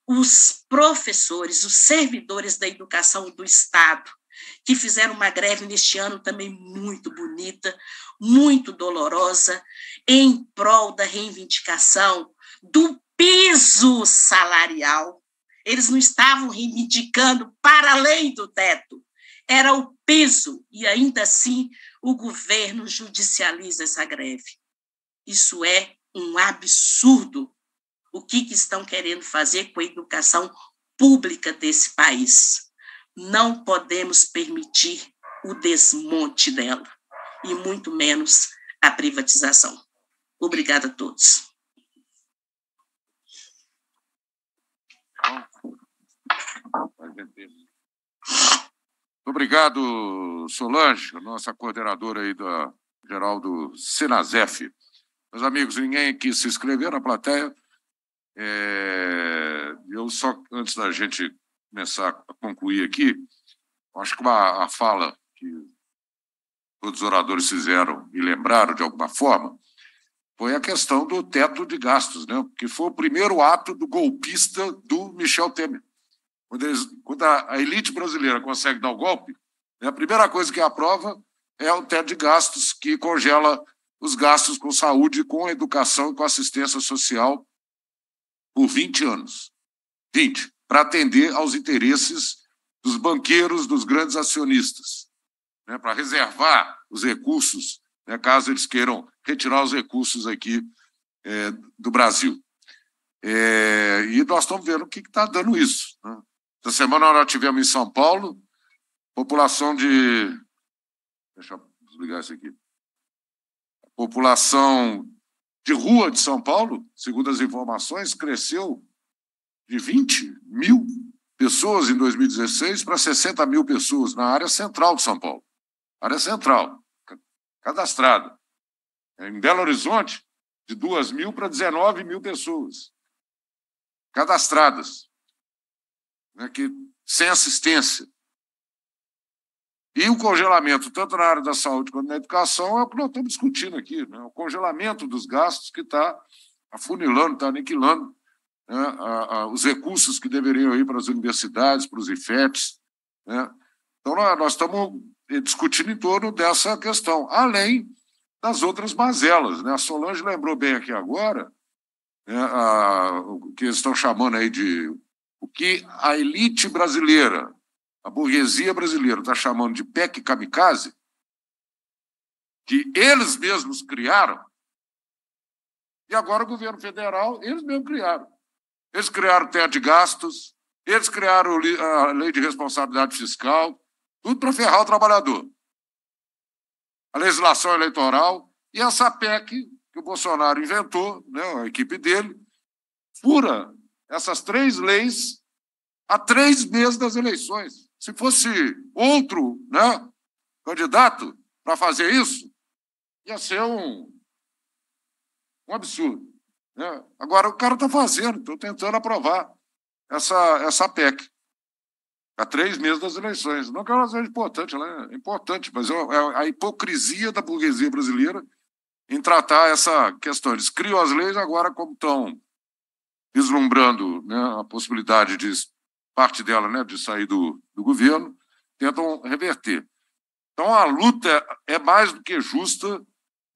os professores, os servidores da educação do Estado, que fizeram uma greve neste ano também muito bonita, muito dolorosa, em prol da reivindicação do piso salarial. Eles não estavam reivindicando para além do teto, era o piso, e ainda assim o governo judicializa essa greve. Isso é um absurdo. O que, que estão querendo fazer com a educação pública desse país? não podemos permitir o desmonte dela, e muito menos a privatização. Obrigada a todos. Obrigado, Solange, nossa coordenadora aí da Geraldo Senazef. Meus amigos, ninguém aqui se inscreveu na plateia. É... eu só, antes da gente começar a concluir aqui, acho que uma, a fala que todos os oradores fizeram e lembraram de alguma forma foi a questão do teto de gastos, né? que foi o primeiro ato do golpista do Michel Temer. Quando, eles, quando a, a, elite brasileira consegue dar o golpe, né, a primeira coisa que aprova é o teto de gastos, que congela os gastos com saúde, com educação e com assistência social por 20 anos. 20 para atender aos interesses dos banqueiros, dos grandes acionistas, né, para reservar os recursos, né, caso eles queiram retirar os recursos aqui é, do Brasil. É, e nós estamos vendo o que está dando isso. Né? Essa semana nós tivemos em São Paulo, população de. Deixa eu desligar isso aqui. População de rua de São Paulo, segundo as informações, cresceu de 20 mil pessoas em 2016 para 60 mil pessoas na área central de São Paulo. Área central, cadastrada. É, em Belo Horizonte, de 2 mil para 19 mil pessoas cadastradas, né, que, sem assistência. E o congelamento, tanto na área da saúde quanto na educação, é o que nós estamos discutindo aqui. Né? O congelamento dos gastos que está afunilando, está aniquilando né, os recursos que deveriam ir para as universidades, para os IFEPs. Né? Então, nós estamos eh, discutindo em torno dessa questão, além das outras mazelas. Né? A Solange lembrou bem aqui agora né, a, o que eles estão chamando aí de o que a elite brasileira, a burguesia brasileira está chamando de PEC kamikaze, que eles mesmos criaram, e agora o governo federal, eles mesmos criaram. Eles criaram o teto de gastos, eles criaram a lei de responsabilidade fiscal, tudo para ferrar o trabalhador. A legislação eleitoral e essa PEC que o Bolsonaro inventou, né, a equipe dele, fura essas três leis há três meses das eleições. Se fosse outro né, candidato para fazer isso, ia ser um, um absurdo. Né? Agora, o cara está fazendo, estou tentando aprovar essa, essa PEC. Há três meses das eleições. Não que ela seja importante, ela é importante, mas é a hipocrisia da burguesia brasileira em tratar essa questão. Eles criam as leis, agora, como estão vislumbrando né, a possibilidade de parte dela né, de sair do, do governo, tentam reverter. Então, a luta é mais do que justa,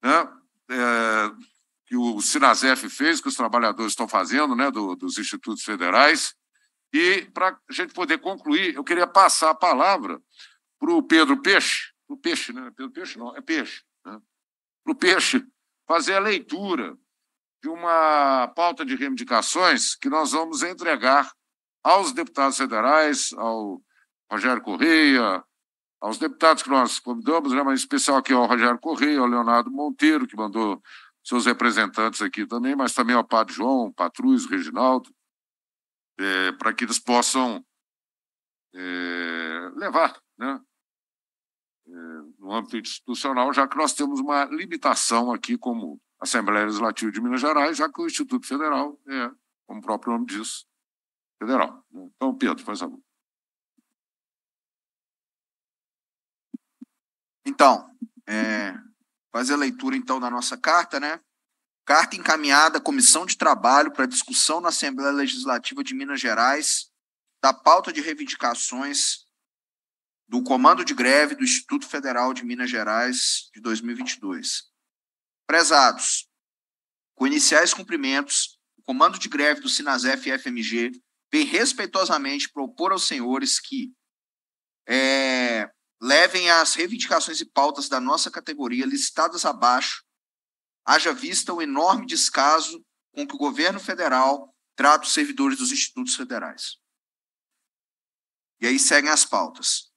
né, é, que o Sinazef fez, que os trabalhadores estão fazendo, né, do, dos institutos federais. E para a gente poder concluir, eu queria passar a palavra para o Pedro Peixe, o Peixe, né? Pedro Peixe não, é Peixe, né? para o Peixe fazer a leitura de uma pauta de reivindicações que nós vamos entregar aos deputados federais, ao Rogério Correia, aos deputados que nós convidamos, né, mas em especial aqui ao Rogério Correia, ao Leonardo Monteiro, que mandou seus representantes aqui também, mas também ao Padre João, Patrus, Reginaldo, é, para que eles possam é, levar, né? É, no âmbito institucional, já que nós temos uma limitação aqui como Assembleia Legislativa de Minas Gerais, já que o Instituto Federal é, como o próprio nome diz, federal. Né. Então, Pedro, faz favor. Então, é, fazer a leitura então da nossa carta, né? Carta encaminhada à Comissão de Trabalho para discussão na Assembleia Legislativa de Minas Gerais da pauta de reivindicações do Comando de Greve do Instituto Federal de Minas Gerais de 2022. Prezados, com iniciais cumprimentos, o Comando de Greve do Sinasef e FMG vem respeitosamente propor aos senhores que é, levem às reivindicações e pautas da nossa categoria listadas abaixo, haja vista o enorme descaso com que o governo federal trata os servidores dos institutos federais. E aí seguem as pautas.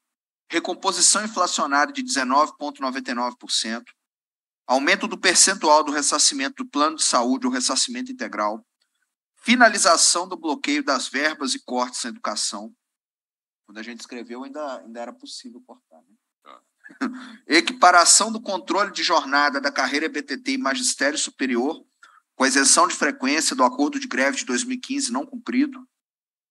Recomposição inflacionária de 19,99%, aumento do percentual do ressarcimento do plano de saúde ou ressarcimento integral, finalização do bloqueio das verbas e cortes na educação, quando a gente escreveu, ainda, ainda era possível cortar. Né? Tá. Equiparação do controle de jornada da carreira BTT e magistério superior, com isenção de frequência do acordo de greve de 2015 não cumprido.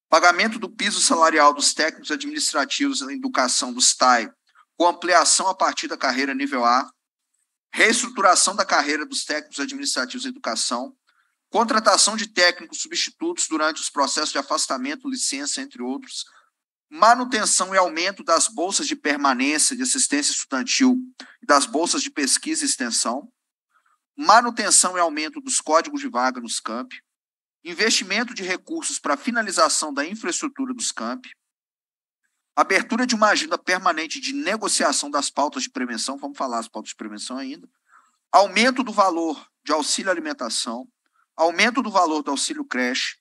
Pagamento do piso salarial dos técnicos administrativos na educação dos TAI, com ampliação a partir da carreira nível A. Reestruturação da carreira dos técnicos administrativos em educação, contratação de técnicos substitutos durante os processos de afastamento, licença, entre outros, manutenção e aumento das bolsas de permanência de assistência estudantil e das bolsas de pesquisa e extensão, manutenção e aumento dos códigos de vaga nos camp, investimento de recursos para finalização da infraestrutura dos camp, abertura de uma agenda permanente de negociação das pautas de prevenção, vamos falar as pautas de prevenção ainda, aumento do valor de auxílio alimentação, aumento do valor do auxílio creche,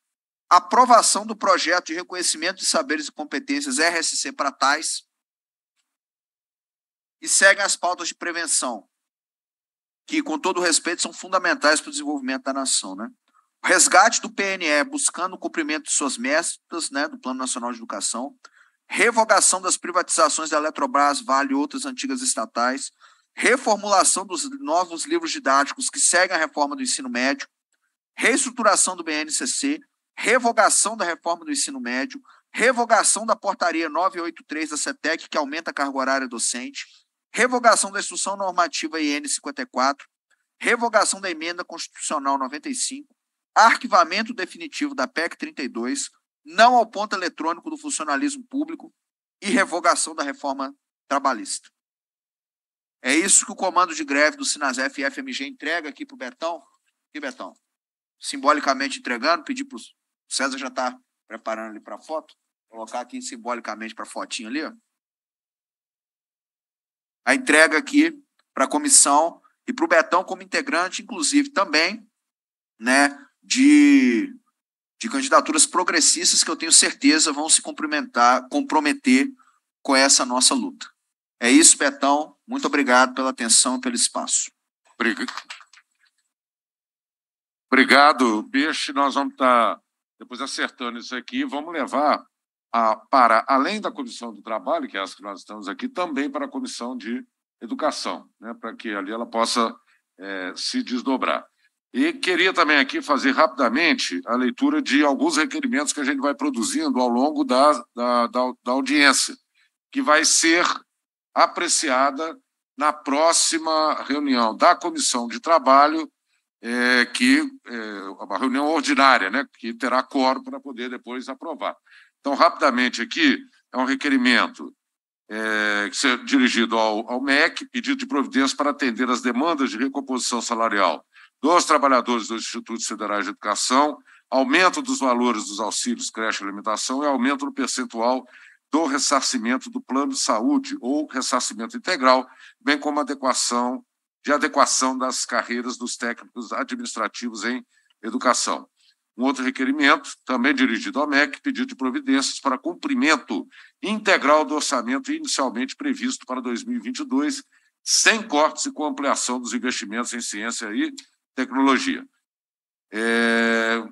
aprovação do projeto de reconhecimento de saberes e competências RSC para tais e seguem as pautas de prevenção, que, com todo respeito, são fundamentais para o desenvolvimento da nação. Né? O resgate do PNE, buscando o cumprimento de suas metas né, do Plano Nacional de Educação, revogação das privatizações da Eletrobras, Vale e outras antigas estatais, reformulação dos novos livros didáticos que seguem a reforma do ensino médio, reestruturação do BNCC, revogação da reforma do ensino médio, revogação da portaria 983 da CETEC, que aumenta a carga horária docente, revogação da instrução normativa IN 54, revogação da emenda constitucional 95, arquivamento definitivo da PEC 32, não ao ponto eletrônico do funcionalismo público e revogação da reforma trabalhista. É isso que o comando de greve do Sinasef e FMG entrega aqui para o Betão. E Betão, simbolicamente entregando, pedir para os o César já está preparando ali para foto. Vou colocar aqui simbolicamente para fotinho ali. Ó. A entrega aqui para a comissão e para o Betão como integrante, inclusive também, né, de, de candidaturas progressistas que eu tenho certeza vão se cumprimentar, comprometer com essa nossa luta. É isso, Betão. Muito obrigado pela atenção e pelo espaço. Obrigado. Obrigado, Peixe. Nós vamos estar tá depois acertando isso aqui, vamos levar a, para além da comissão do trabalho, que é essa que nós estamos aqui, também para a comissão de educação, né, para que ali ela possa é, se desdobrar. E queria também aqui fazer rapidamente a leitura de alguns requerimentos que a gente vai produzindo ao longo da, da, da, da audiência, que vai ser apreciada na próxima reunião da comissão de trabalho é, que é, uma reunião ordinária, né, que terá coro para poder depois aprovar. Então, rapidamente aqui, é um requerimento é, dirigido ao, ao MEC, pedido de providência para atender as demandas de recomposição salarial dos trabalhadores dos Institutos Federais de Educação, aumento dos valores dos auxílios, creche e alimentação e aumento do percentual do ressarcimento do plano de saúde ou ressarcimento integral, bem como adequação de adequação das carreiras dos técnicos administrativos em educação. Um outro requerimento, também dirigido ao MEC, pedido de providências para cumprimento integral do orçamento inicialmente previsto para 2022, sem cortes e com ampliação dos investimentos em ciência e tecnologia. É...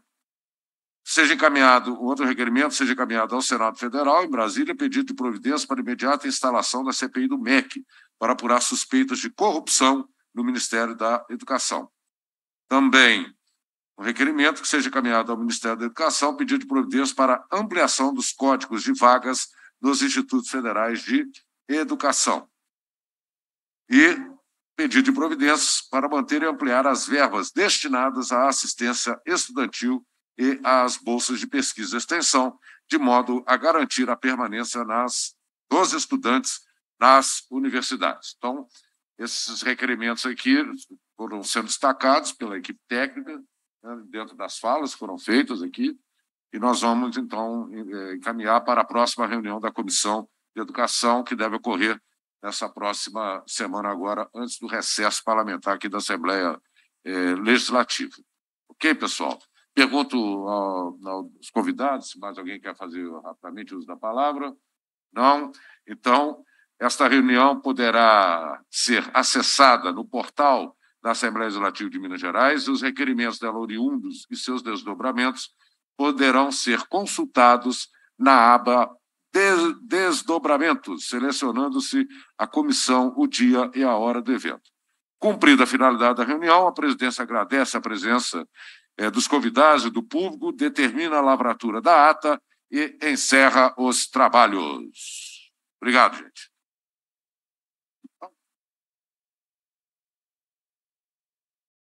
Seja encaminhado, outro requerimento seja encaminhado ao Senado Federal, em Brasília, pedido de providência para imediata instalação da CPI do MEC, para apurar suspeitas de corrupção do Ministério da Educação. Também um requerimento que seja encaminhado ao Ministério da Educação pedido de providências para ampliação dos códigos de vagas nos institutos federais de educação. E pedido de providências para manter e ampliar as verbas destinadas à assistência estudantil e às bolsas de pesquisa e extensão, de modo a garantir a permanência nas, dos estudantes nas universidades. Então, esses requerimentos aqui foram sendo destacados pela equipe técnica, né, dentro das falas que foram feitas aqui, e nós vamos, então, é, encaminhar para a próxima reunião da Comissão de Educação, que deve ocorrer nessa próxima semana agora, antes do recesso parlamentar aqui da Assembleia é, Legislativa. Ok, pessoal? Pergunto ao, aos convidados se mais alguém quer fazer rapidamente uso da palavra. Não? Então, esta reunião poderá ser acessada no portal da Assembleia Legislativa de Minas Gerais e os requerimentos dela oriundos e seus desdobramentos poderão ser consultados na aba des Desdobramentos, selecionando-se a comissão, o dia e a hora do evento. Cumprida a finalidade da reunião, a presidência agradece a presença eh, dos convidados e do público, determina a lavratura da ata e encerra os trabalhos. Obrigado, gente.